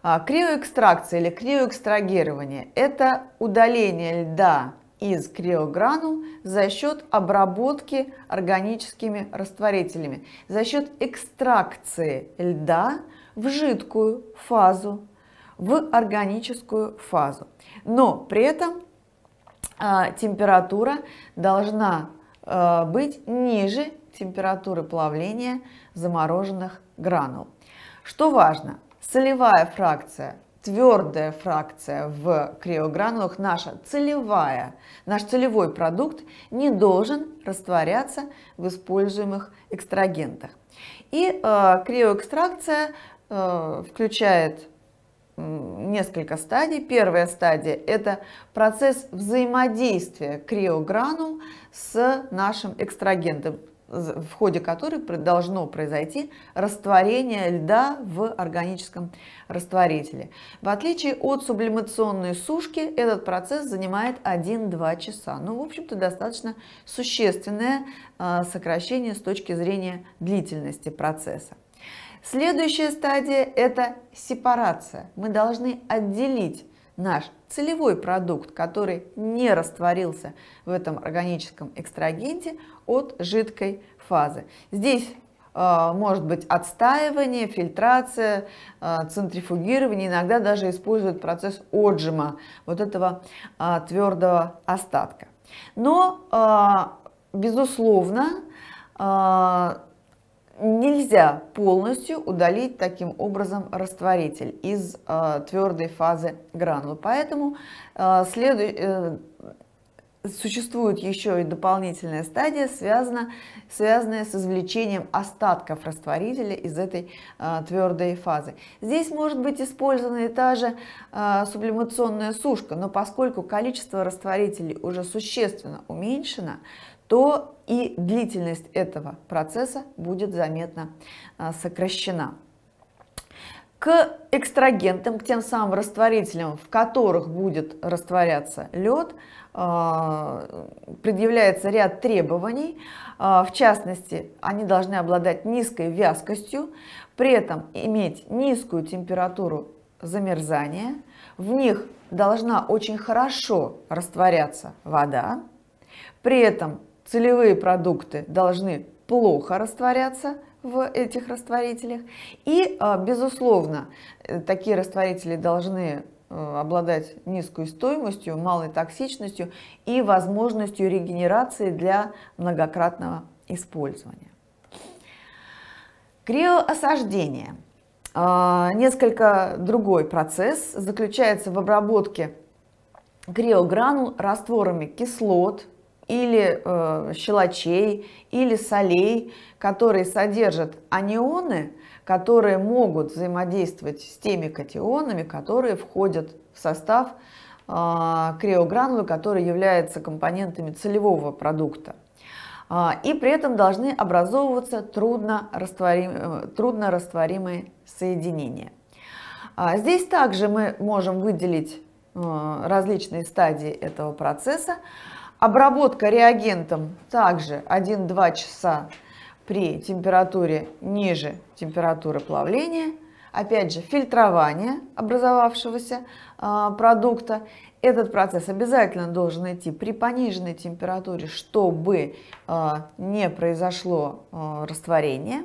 а, криоэкстракция или криоэкстрагирование – это удаление льда из криограну за счет обработки органическими растворителями, за счет экстракции льда в жидкую фазу, в органическую фазу. Но при этом а, температура должна а, быть ниже температуры плавления замороженных гранул. Что важно, Целевая фракция, твердая фракция в криогранулах, наша целевая, наш целевой продукт не должен растворяться в используемых экстрагентах. И э, криоэкстракция э, включает несколько стадий. Первая стадия – это процесс взаимодействия криогранул с нашим экстрагентом в ходе которой должно произойти растворение льда в органическом растворителе. В отличие от сублимационной сушки, этот процесс занимает 1-2 часа. Ну, в общем-то, достаточно существенное а, сокращение с точки зрения длительности процесса. Следующая стадия – это сепарация. Мы должны отделить наш целевой продукт, который не растворился в этом органическом экстрагенте от жидкой фазы. Здесь э, может быть отстаивание, фильтрация, э, центрифугирование, иногда даже используют процесс отжима вот этого э, твердого остатка. Но, безусловно, нельзя полностью удалить таким образом растворитель из э, а, твердой фазы гранул. Поэтому э, следу, э, существует еще и дополнительная стадия, связана, связанная с извлечением остатков растворителя из этой э, а, твердой фазы. Здесь может быть использована и та же э, сублимационная сушка, но поскольку количество растворителей уже существенно уменьшено, то и длительность этого процесса будет заметно а, сокращена. К экстрагентам, к тем самым растворителям, в которых будет растворяться лед, а, предъявляется ряд требований. А, в частности, они должны обладать низкой вязкостью, при этом иметь низкую температуру замерзания. В них должна очень хорошо растворяться вода. При этом целевые продукты должны плохо растворяться в этих растворителях. И, а, безусловно, э, такие растворители должны э, обладать низкой стоимостью, малой токсичностью и возможностью регенерации для многократного использования. Криоосаждение. А, несколько другой процесс заключается в обработке криогранул растворами кислот, или э, щелочей, или солей, которые содержат анионы, которые могут взаимодействовать с теми катионами, которые входят в состав э, криогранулы, которые являются компонентами целевого продукта. Э, и при этом должны образовываться трудно, растворим, э, трудно растворимые соединения. Э, здесь также мы можем выделить э, различные стадии этого процесса. Обработка реагентом также 1-2 часа при температуре ниже температуры плавления. Опять же, фильтрование образовавшегося а, продукта. Этот процесс обязательно должен идти при пониженной температуре, чтобы а, не произошло э, растворение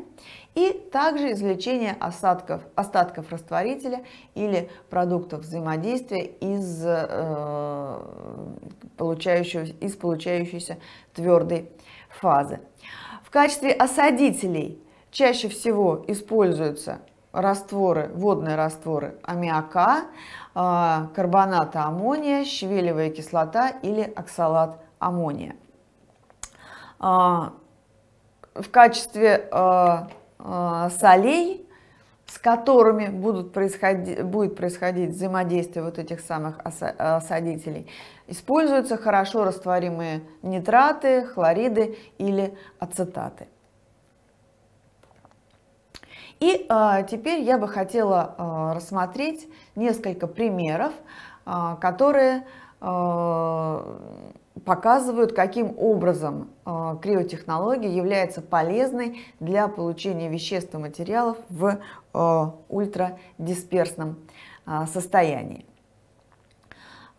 и также извлечение осадков, остатков растворителя или продуктов взаимодействия из, э, получающего, из получающейся твердой фазы. В качестве осадителей чаще всего используются растворы, водные растворы аммиака, а, карбоната аммония, щавелевая кислота или оксалат аммония. А, в качестве а, а, солей, с которыми будут происходить, будет происходить взаимодействие вот этих самых осадителей, используются хорошо растворимые нитраты, хлориды или ацетаты. И а, теперь я бы хотела а, рассмотреть несколько примеров, а, которые а, показывают, каким образом а, криотехнология является полезной для получения веществ и материалов в а, ультрадисперсном а, состоянии.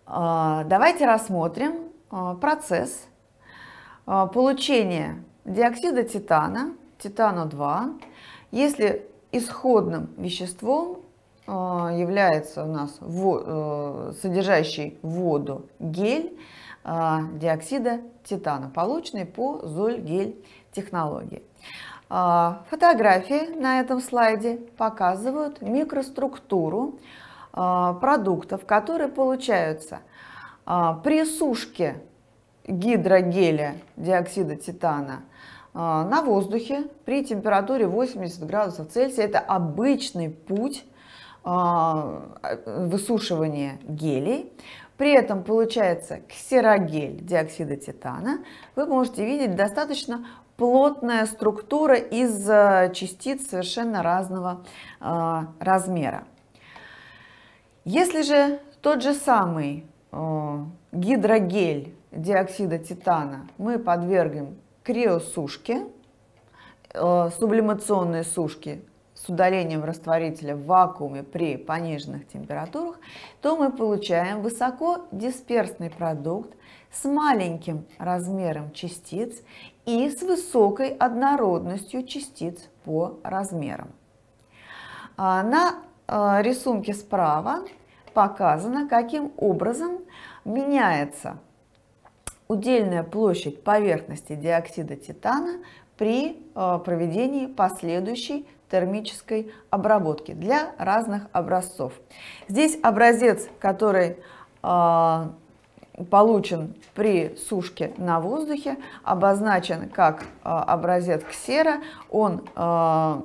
Давайте рассмотрим процесс получения диоксида титана, титану-2, если исходным веществом является у нас э, содержащий воду гель, а, диоксида титана, полученный по Зольгель технологии. А, фотографии на этом слайде показывают микроструктуру а, продуктов, которые получаются при сушке гидрогеля диоксида титана на воздухе при температуре 80 градусов Цельсия. Это обычный путь высушивания гелей. При этом получается ксерогель диоксида титана. Вы можете видеть достаточно плотная структура из э, частиц совершенно разного э, размера. Если же тот же самый э, гидрогель диоксида титана мы подвергнем криосушке, сублимационной сушке с удалением растворителя в вакууме при пониженных температурах, то мы получаем высокодисперсный продукт с маленьким размером частиц и с высокой однородностью частиц по размерам. А, на а, рисунке справа показано, каким образом меняется удельная площадь поверхности диоксида титана при а, проведении последующей термической обработки для разных образцов. Здесь образец, который э, получен при сушке на воздухе, обозначен как э, образец ксера, он э,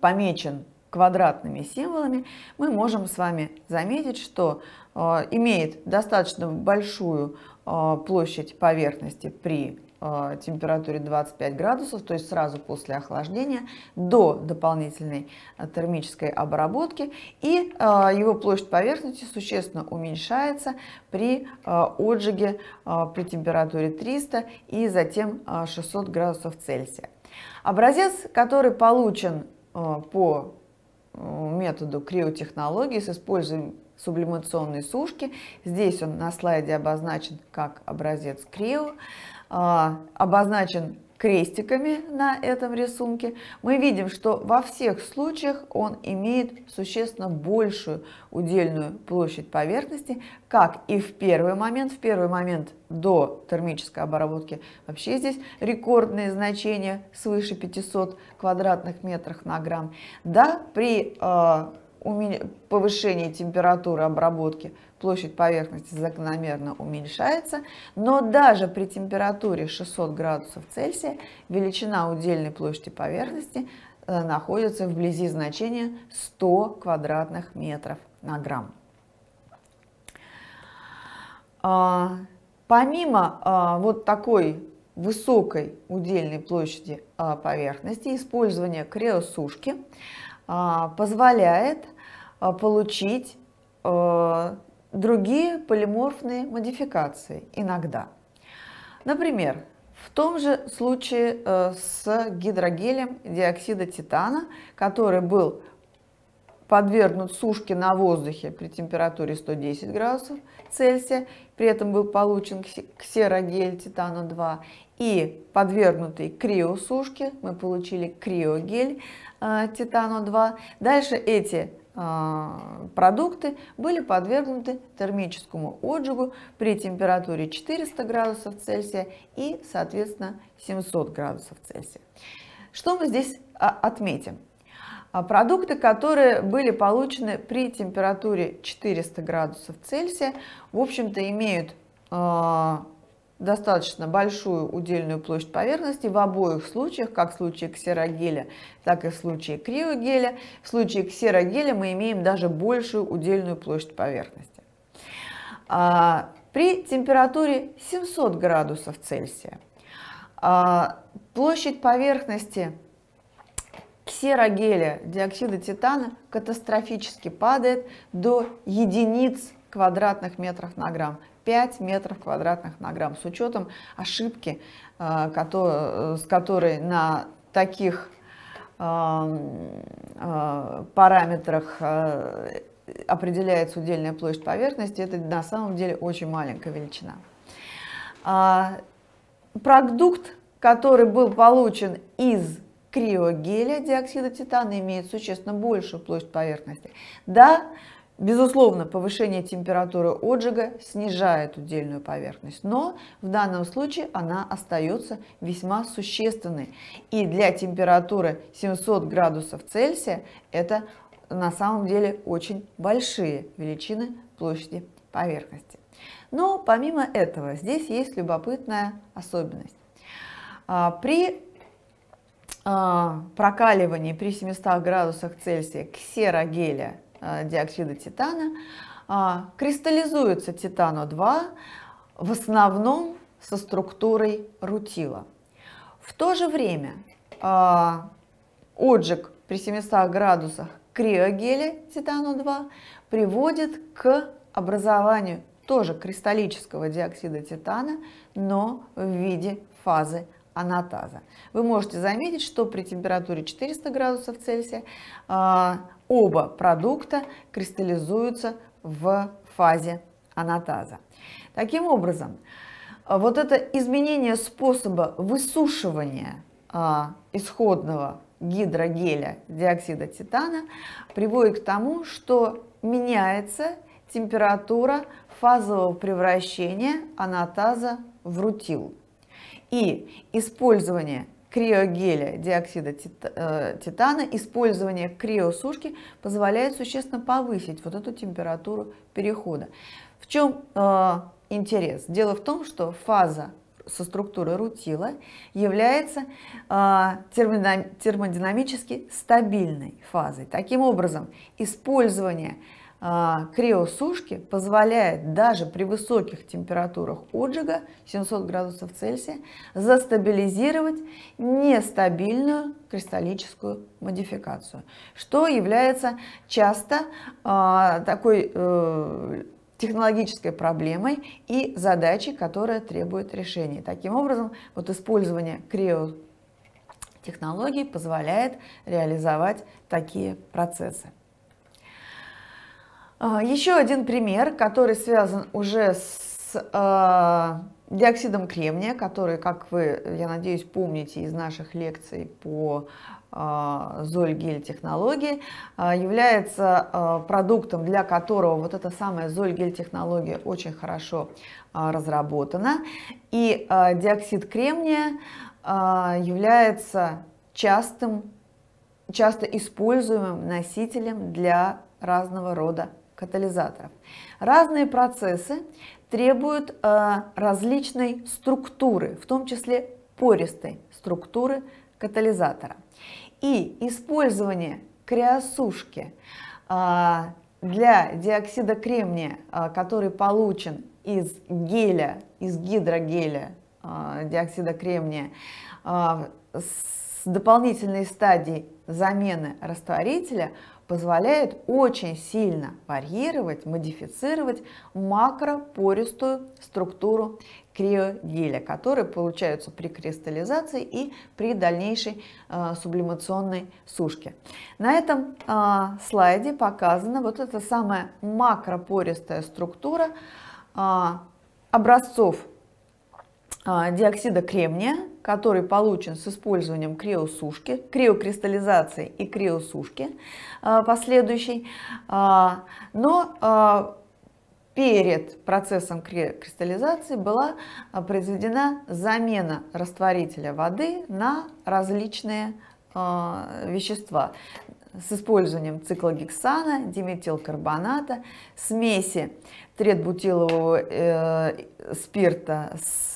помечен квадратными символами, мы можем с вами заметить, что имеет достаточно большую площадь поверхности при Э, температуре 25 градусов, то есть сразу после охлаждения, до дополнительной э, термической обработки, и э, его площадь поверхности существенно уменьшается при отжиге при температуре 300 и затем 600 градусов Цельсия. Образец, который получен по методу криотехнологии с использованием сублимационной сушки, здесь он на слайде обозначен как образец крио, а, обозначен крестиками на этом рисунке, мы видим, что во всех случаях он имеет существенно большую удельную площадь поверхности, как и в первый момент. В первый момент до термической обработки вообще здесь рекордные значения свыше 500 квадратных метров на грамм. Да, при а, повышение температуры обработки площадь поверхности закономерно уменьшается, но даже при температуре 600 градусов Цельсия величина удельной площади поверхности э, находится вблизи значения 100 квадратных метров на грамм. А, помимо а, вот такой высокой удельной площади а, поверхности, использование креосушки – а, позволяет а, получить а, другие полиморфные модификации иногда. Например, в том же случае э, с гидрогелем диоксида титана, который был подвергнут сушке на воздухе при температуре 110 градусов Цельсия, при этом был получен ксерогель титана-2 и подвергнутый криосушке мы получили криогель Э, титану-2. Дальше эти э, продукты были подвергнуты термическому отжигу при температуре 400 градусов Цельсия и, соответственно, 700 градусов Цельсия. Что мы здесь а, отметим? А, продукты, которые были получены при температуре 400 градусов Цельсия, в общем-то, имеют э, достаточно большую удельную площадь поверхности в обоих случаях, как в случае ксерогеля, так и в случае криогеля. В случае ксерогеля мы имеем даже большую удельную площадь поверхности. А, при температуре 700 градусов Цельсия а, площадь поверхности ксерогеля диоксида титана катастрофически падает до единиц квадратных метров на грамм. 5 метров квадратных на грамм. С учетом ошибки, э, э, с которой на таких э, параметрах определяется удельная площадь поверхности, это на самом деле очень маленькая величина. А, продукт, который был получен из криогеля диоксида титана, имеет существенно большую площадь поверхности. Да, Безусловно, повышение температуры отжига снижает удельную поверхность, но в данном случае она остается весьма существенной. И для температуры 700 градусов Цельсия это на самом деле очень большие величины площади поверхности. Но помимо этого, здесь есть любопытная особенность. А, при а, прокаливании при 700 градусах Цельсия ксерогеля Э, диоксида титана, а, кристаллизуется титано-2 в основном со структурой рутила. В то же время а, отжиг при 700 градусах криогеля титано 2 приводит к образованию тоже кристаллического диоксида титана, но в виде фазы анатаза. Вы можете заметить, что при температуре 400 градусов Цельсия а, Оба продукта кристаллизуются в фазе анатаза. Таким образом, э, вот это изменение способа высушивания э, исходного гидрогеля диоксида титана приводит к тому, что меняется температура фазового превращения анатаза в рутил. И использование криогеля диоксида э, титана, использование криосушки позволяет существенно повысить вот эту температуру перехода. В чем э, интерес? Дело в том, что фаза со структурой рутила является э, термодинамически стабильной фазой. Таким образом, использование а, криосушки позволяет даже при высоких температурах отжига 700 градусов Цельсия застабилизировать нестабильную кристаллическую модификацию, что является часто а, такой э, технологической проблемой и задачей, которая требует решения. Таким образом, вот использование криотехнологий позволяет реализовать такие процессы. А, Еще один пример, который связан уже с э, диоксидом кремния, который, как вы, я надеюсь, помните из наших лекций по а, золь-гель технологии, является продуктом, для которого вот эта самая золь-гель технология очень хорошо разработана. И диоксид кремния является частым, часто используемым носителем для разного рода катализаторов. Разные процессы требуют э, различной структуры, в том числе пористой структуры катализатора. И использование криосушки э, для диоксида кремния, э, который получен из геля, из гидрогеля э, диоксида кремния, э, с дополнительной стадии замены растворителя – позволяет очень сильно варьировать, модифицировать макропористую структуру криогеля, которые получаются при кристаллизации и при дальнейшей э, сублимационной сушке. На этом э, слайде показана вот эта самая макропористая структура э, образцов э, диоксида кремния, который получен с использованием криосушки, криокристаллизации и криосушки э, последующей. А, но э, перед процессом криокристаллизации была э, произведена замена растворителя воды на различные вещества с использованием циклогексана, диметилкарбоната, смеси третбутилового э, спирта с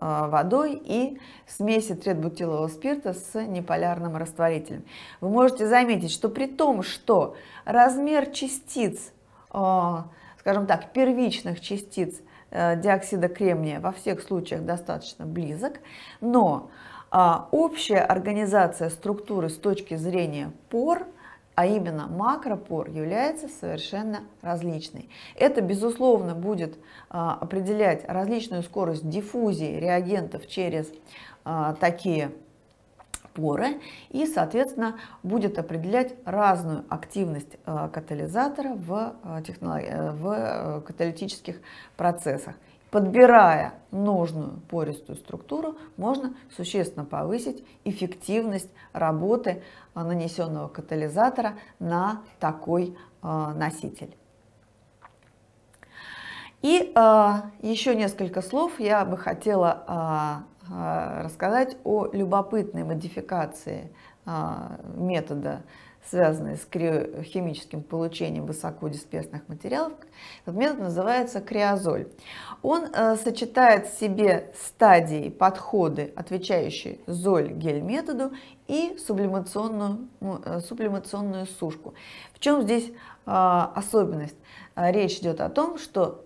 э, водой и смеси третбутилового спирта с неполярным растворителем. Вы можете заметить, что при том, что размер частиц, э, скажем так, первичных частиц э, диоксида кремния во всех случаях достаточно близок, но а общая организация структуры с точки зрения пор – а именно макропор является совершенно различной. Это, безусловно, будет а, определять различную скорость диффузии реагентов через а, такие поры и, соответственно, будет определять разную активность а, катализатора в, э, в э, каталитических процессах. Подбирая нужную пористую структуру, можно существенно повысить эффективность работы а, нанесенного катализатора на такой а, носитель. И а, еще несколько слов я бы хотела рассказать о любопытной модификации метода связанные с криохимическим получением высокодисперсных материалов, этот метод называется криозоль. Он э, сочетает в себе стадии, подходы, отвечающие золь-гель методу и сублимационную, ну, э, сублимационную сушку. В чем здесь э, особенность? Речь идет о том, что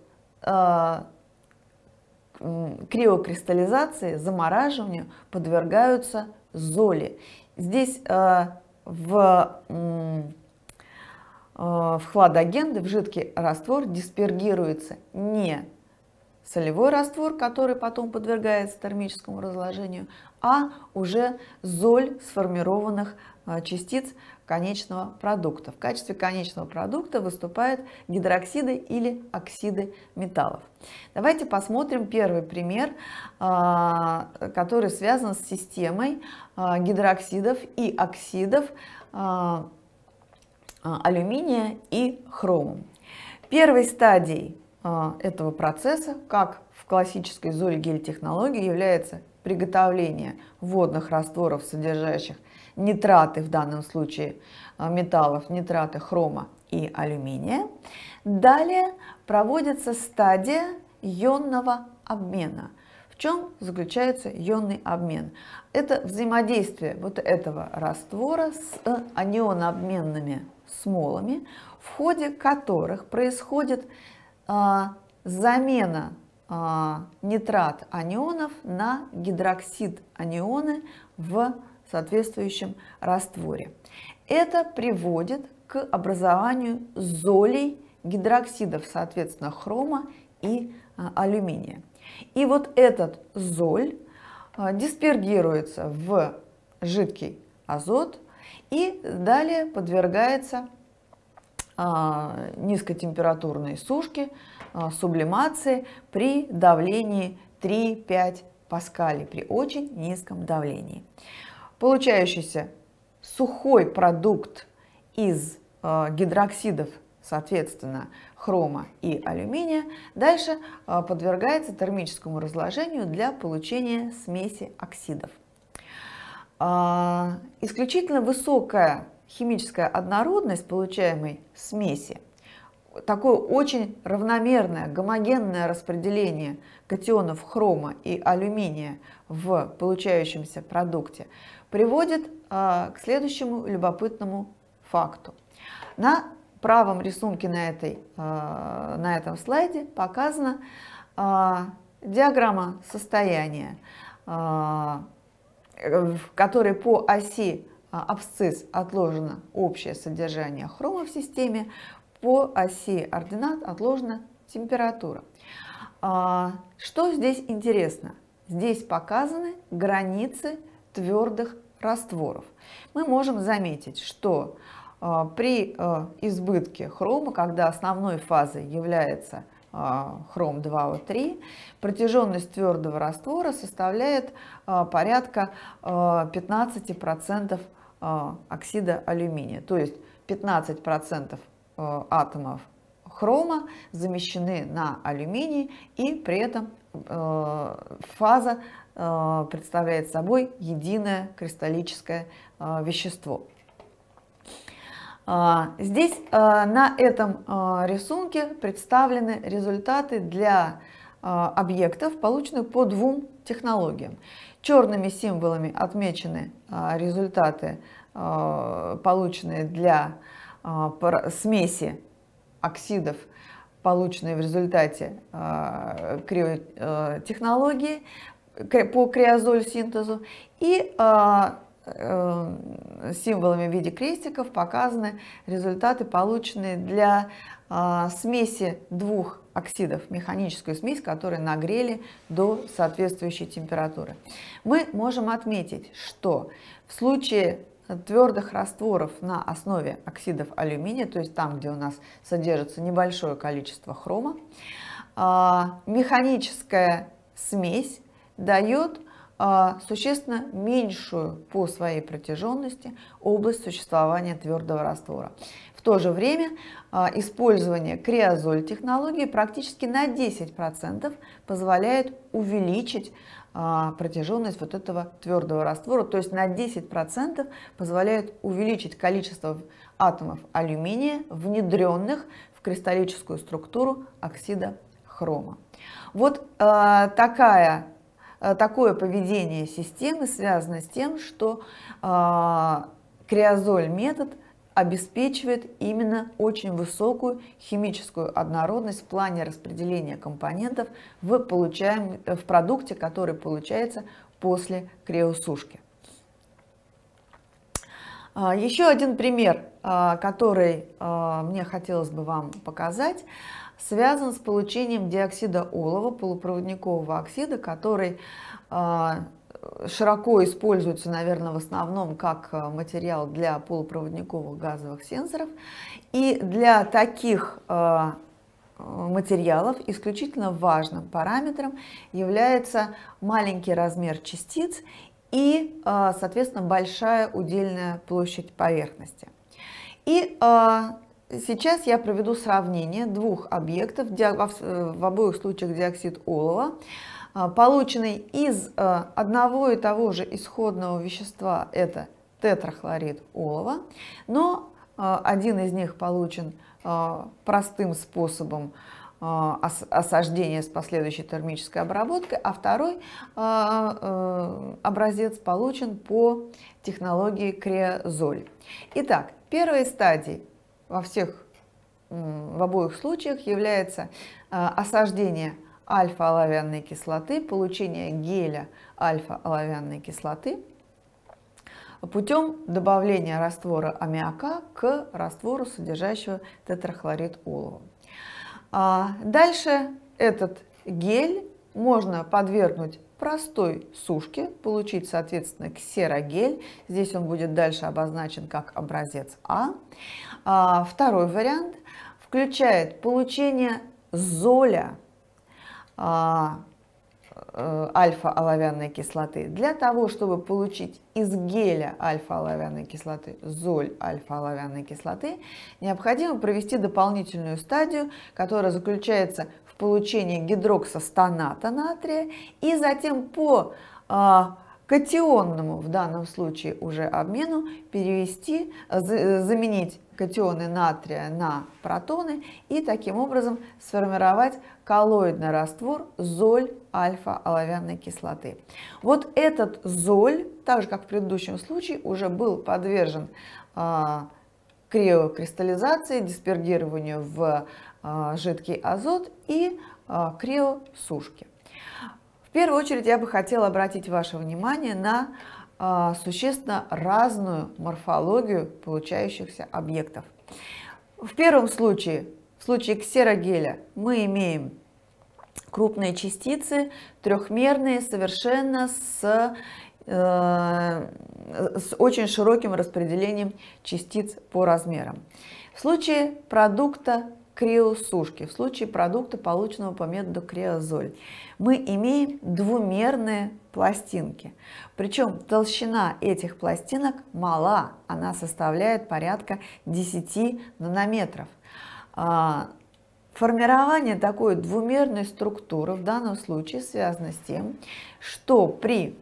криокристаллизации, замораживанию подвергаются золи. Здесь в, э, в хладагенды, в жидкий раствор диспергируется не солевой раствор, который потом подвергается термическому разложению, а уже золь сформированных э, частиц конечного продукта. В качестве конечного продукта выступают гидроксиды или оксиды металлов. Давайте посмотрим первый пример, а, который связан с системой а, гидроксидов и оксидов а, алюминия и хрома. Первой стадией этого процесса, как в классической золь-гель технологии, является приготовления водных растворов, содержащих нитраты, в данном случае э, металлов, нитраты хрома и алюминия. Далее проводится стадия ионного обмена. В чем заключается ионный обмен? Это взаимодействие вот этого раствора с анионообменными смолами, в ходе которых происходит а, замена а, нитрат анионов на гидроксид анионы в соответствующем растворе. Это приводит к образованию золей гидроксидов, соответственно, хрома и а, алюминия. И вот этот золь а, диспергируется в жидкий азот и далее подвергается низкотемпературной сушке, Э, сублимации при давлении 3-5 паскалей, при очень низком давлении. Получающийся сухой продукт из э, гидроксидов, соответственно, хрома и алюминия, дальше э, подвергается термическому разложению для получения смеси оксидов. Исключительно высокая химическая однородность получаемой смеси такое очень равномерное, гомогенное распределение катионов хрома и алюминия в получающемся продукте приводит а, к следующему любопытному факту. На правом рисунке на, этой, а, на этом слайде показана а, диаграмма состояния, в которой по оси абсцисс отложено общее содержание хрома в системе, по оси ординат отложена температура. А, что здесь интересно? Здесь показаны границы твердых растворов. Мы можем заметить, что а, при э, избытке хрома, когда основной фазой является а, хром 2О3, протяженность твердого раствора составляет порядка 15% оксида алюминия, то есть 15% Э, атомов хрома замещены на алюминий, и при этом э, фаза э, представляет собой единое кристаллическое вещество. А, здесь на этом рисунке представлены результаты для объектов, полученных по двум технологиям. Черными символами отмечены результаты, полученные для а, смеси оксидов, полученные в результате а, криотехнологии а, по криозоль синтезу и э, символами в виде крестиков показаны результаты, полученные для смеси двух оксидов, механическую смесь, которую нагрели до соответствующей температуры. Мы можем отметить, что в случае твердых растворов на основе оксидов алюминия, то есть там, где у нас содержится небольшое количество хрома, а, механическая смесь дает а, существенно меньшую по своей протяженности область существования твердого раствора. В то же время а, использование криозоль технологии практически на 10% позволяет увеличить а, протяженность вот этого твердого раствора, то есть на 10% позволяет увеличить количество атомов алюминия, внедренных в кристаллическую структуру оксида хрома. Вот э, такая, э, такое поведение системы связано с тем, что э, криозоль-метод – обеспечивает именно очень высокую химическую однородность в плане распределения компонентов в, получаем, в продукте, который получается после криосушки. А, еще один пример, а, который а, мне хотелось бы вам показать, связан с получением диоксида олова, полупроводникового оксида, который широко используется, наверное, в основном как э, материал для полупроводниковых газовых сенсоров. И для таких э, материалов исключительно важным параметром является маленький размер частиц и, э, соответственно, большая удельная площадь поверхности. И Сейчас я проведу сравнение двух объектов, в обоих случаях диоксид олова, а, полученный из а, одного и того же исходного вещества, это тетрахлорид олова, но а, один из них получен простым способом осаждения с последующей термической обработкой, а второй образец получен по технологии креозоль. Итак, первой стадией во всех в обоих случаях является осаждение альфа-оловянной кислоты, получение геля альфа-оловянной кислоты путем добавления раствора аммиака к раствору, содержащего тетрахлорид олова. А дальше этот гель можно подвергнуть простой сушке, получить, соответственно, ксерогель. Здесь он будет дальше обозначен как образец А. а второй вариант включает получение золя – а, э, альфа-оловянной кислоты. Для того, чтобы получить из геля альфа-оловянной кислоты золь альфа-оловянной кислоты, необходимо провести дополнительную стадию, которая заключается в получении гидроксостаната натрия и затем по а, катионному в данном случае уже обмену перевести, э, э, заменить катионы натрия на протоны и таким образом сформировать коллоидный раствор золь альфа-оловянной кислоты. Вот этот золь, так же как в предыдущем случае, уже был подвержен а, криокристаллизации, диспергированию в а, жидкий азот и а, криосушке. В первую очередь я бы хотела обратить ваше внимание на существенно разную морфологию получающихся объектов. В первом случае в случае ксерогеля мы имеем крупные частицы, трехмерные, совершенно с, э, с очень широким распределением частиц по размерам. В случае продукта криосушки, в случае продукта, полученного по методу криозоль, мы имеем двумерные пластинки. Причем толщина этих пластинок мала, она составляет порядка 10 нанометров. А, формирование такой двумерной структуры в данном случае связано с тем, что при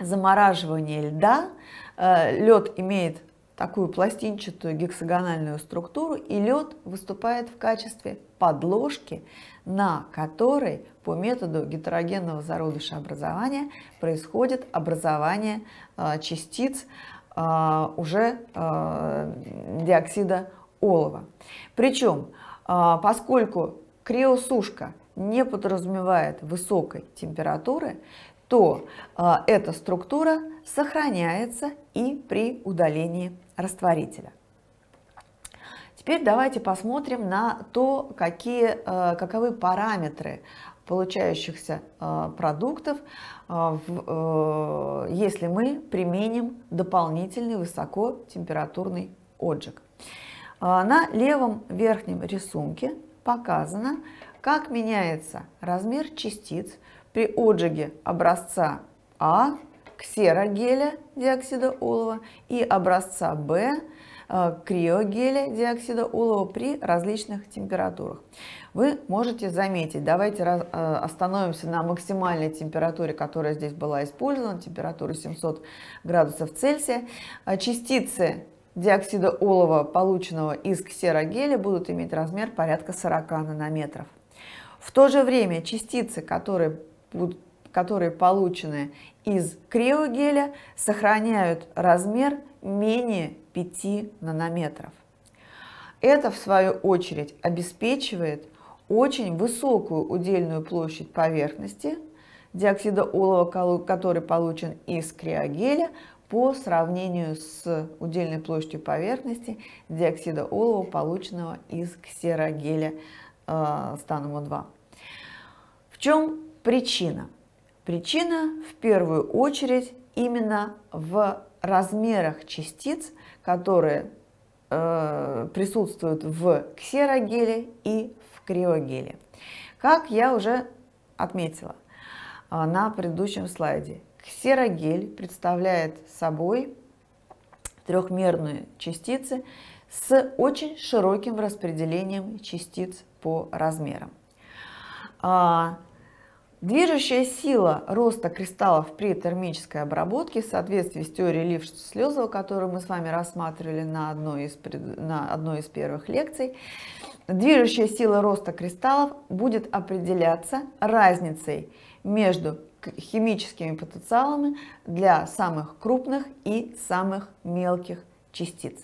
замораживании льда э, лед имеет такую пластинчатую гексагональную структуру, и лед выступает в качестве подложки, на которой по методу гетерогенного зародышеобразования происходит образование э, частиц э, уже диоксида олова. Причем, а, поскольку криосушка не подразумевает высокой температуры, то а, эта структура сохраняется и при удалении растворителя. Теперь давайте посмотрим на то, какие, а, каковы параметры получающихся продуктов, если мы применим дополнительный высокотемпературный отжиг. А, на левом верхнем рисунке показано, как меняется размер частиц при отжиге образца А ксерогеля диоксида олова и образца Б а, криогеля диоксида олова при различных температурах. Вы можете заметить, давайте а, остановимся на максимальной температуре, которая здесь была использована, температура 700 градусов Цельсия. Частицы диоксида олова, полученного из ксерогеля, будут иметь размер порядка 40 нанометров. В то же время частицы, которые, которые получены из криогеля, сохраняют размер менее 5 нанометров. Это, в свою очередь, обеспечивает очень высокую удельную площадь поверхности диоксида олова, который получен из криогеля, по сравнению с удельной площадью поверхности диоксида олова, полученного из ксерогеля э, станума-2. В чем причина? Причина в первую очередь именно в размерах частиц, которые э, присутствуют в ксерогеле и в криогеле. Как я уже отметила э, на предыдущем слайде, Ксерогель представляет собой трехмерные частицы с очень широким распределением частиц по размерам. А, движущая сила роста кристаллов при термической обработке в соответствии с теорией Лившица-Слезова, которую мы с вами рассматривали на одной, из, на одной из первых лекций, движущая сила роста кристаллов будет определяться разницей между химическими потенциалами для самых крупных и самых мелких частиц.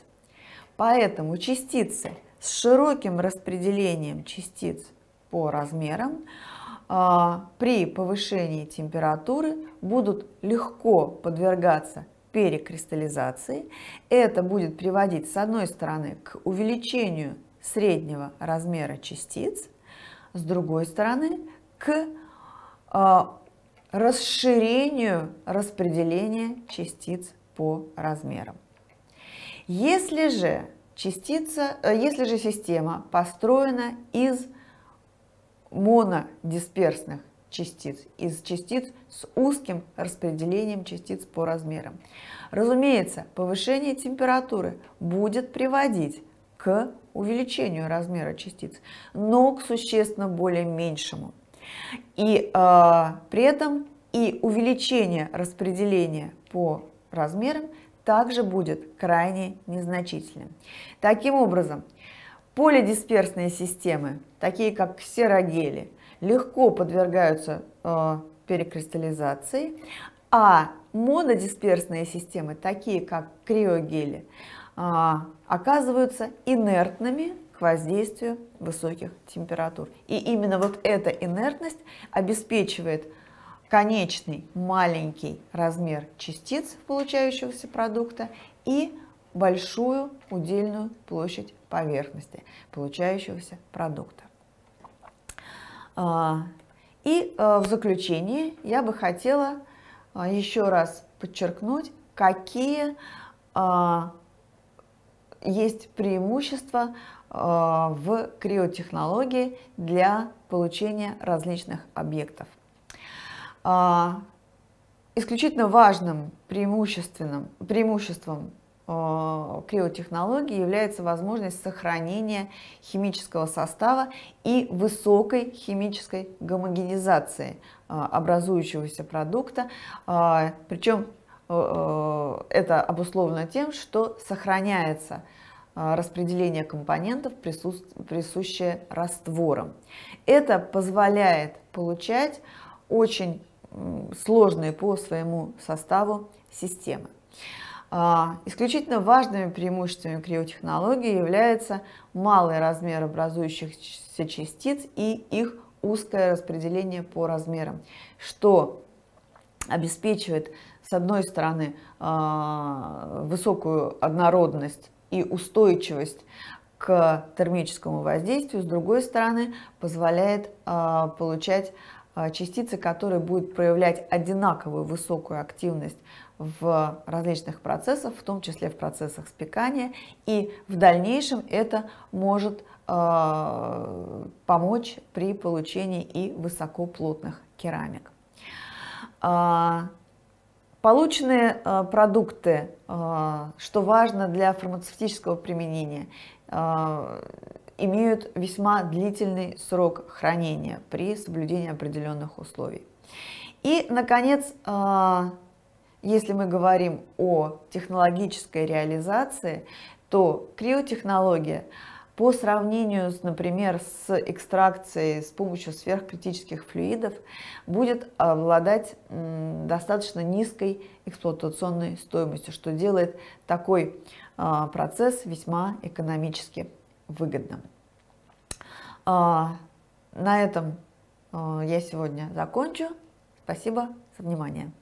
Поэтому частицы с широким распределением частиц по размерам а, при повышении температуры будут легко подвергаться перекристаллизации. Это будет приводить, с одной стороны, к увеличению среднего размера частиц, с другой стороны, к а, расширению распределения частиц по размерам. Если же, частица, э, если же система построена из монодисперсных частиц, из частиц с узким распределением частиц по размерам. Разумеется, повышение температуры будет приводить к увеличению размера частиц, но к существенно более меньшему и э, при этом и увеличение распределения по размерам также будет крайне незначительным. Таким образом, полидисперсные системы, такие как ксерогели, легко подвергаются э, перекристаллизации, а монодисперсные системы, такие как криогели, э, оказываются инертными к воздействию высоких температур. И именно вот эта инертность обеспечивает конечный маленький размер частиц получающегося продукта и большую удельную площадь поверхности получающегося продукта. А, и а, в заключение я бы хотела а, еще раз подчеркнуть, какие есть преимущество э, в криотехнологии для получения различных объектов. Э, исключительно важным преимущественным, преимуществом э, криотехнологии является возможность сохранения химического состава и высокой химической гомогенизации образующегося продукта. Причем Э, э, это обусловлено тем, что сохраняется э, распределение компонентов, присущее растворам. Это позволяет получать очень сложные по своему составу системы. А, исключительно важными преимуществами криотехнологии является малый размер образующихся частиц и их узкое распределение по размерам, что обеспечивает с одной стороны, а, высокую однородность и устойчивость к термическому воздействию, с другой стороны, позволяет а, получать а, частицы, которые будут проявлять одинаковую высокую активность в различных процессах, в том числе в процессах спекания, и в дальнейшем это может помочь при получении и высокоплотных керамик. Полученные э, продукты, э, что важно для фармацевтического применения, э, имеют весьма длительный срок хранения при соблюдении определенных условий. И, наконец, если мы говорим о технологической реализации, то криотехнология – по сравнению, например, с экстракцией с помощью сверхкритических флюидов, будет обладать достаточно низкой эксплуатационной стоимостью, что делает такой а, процесс весьма экономически выгодным. А, на этом а, я сегодня закончу. Спасибо за внимание.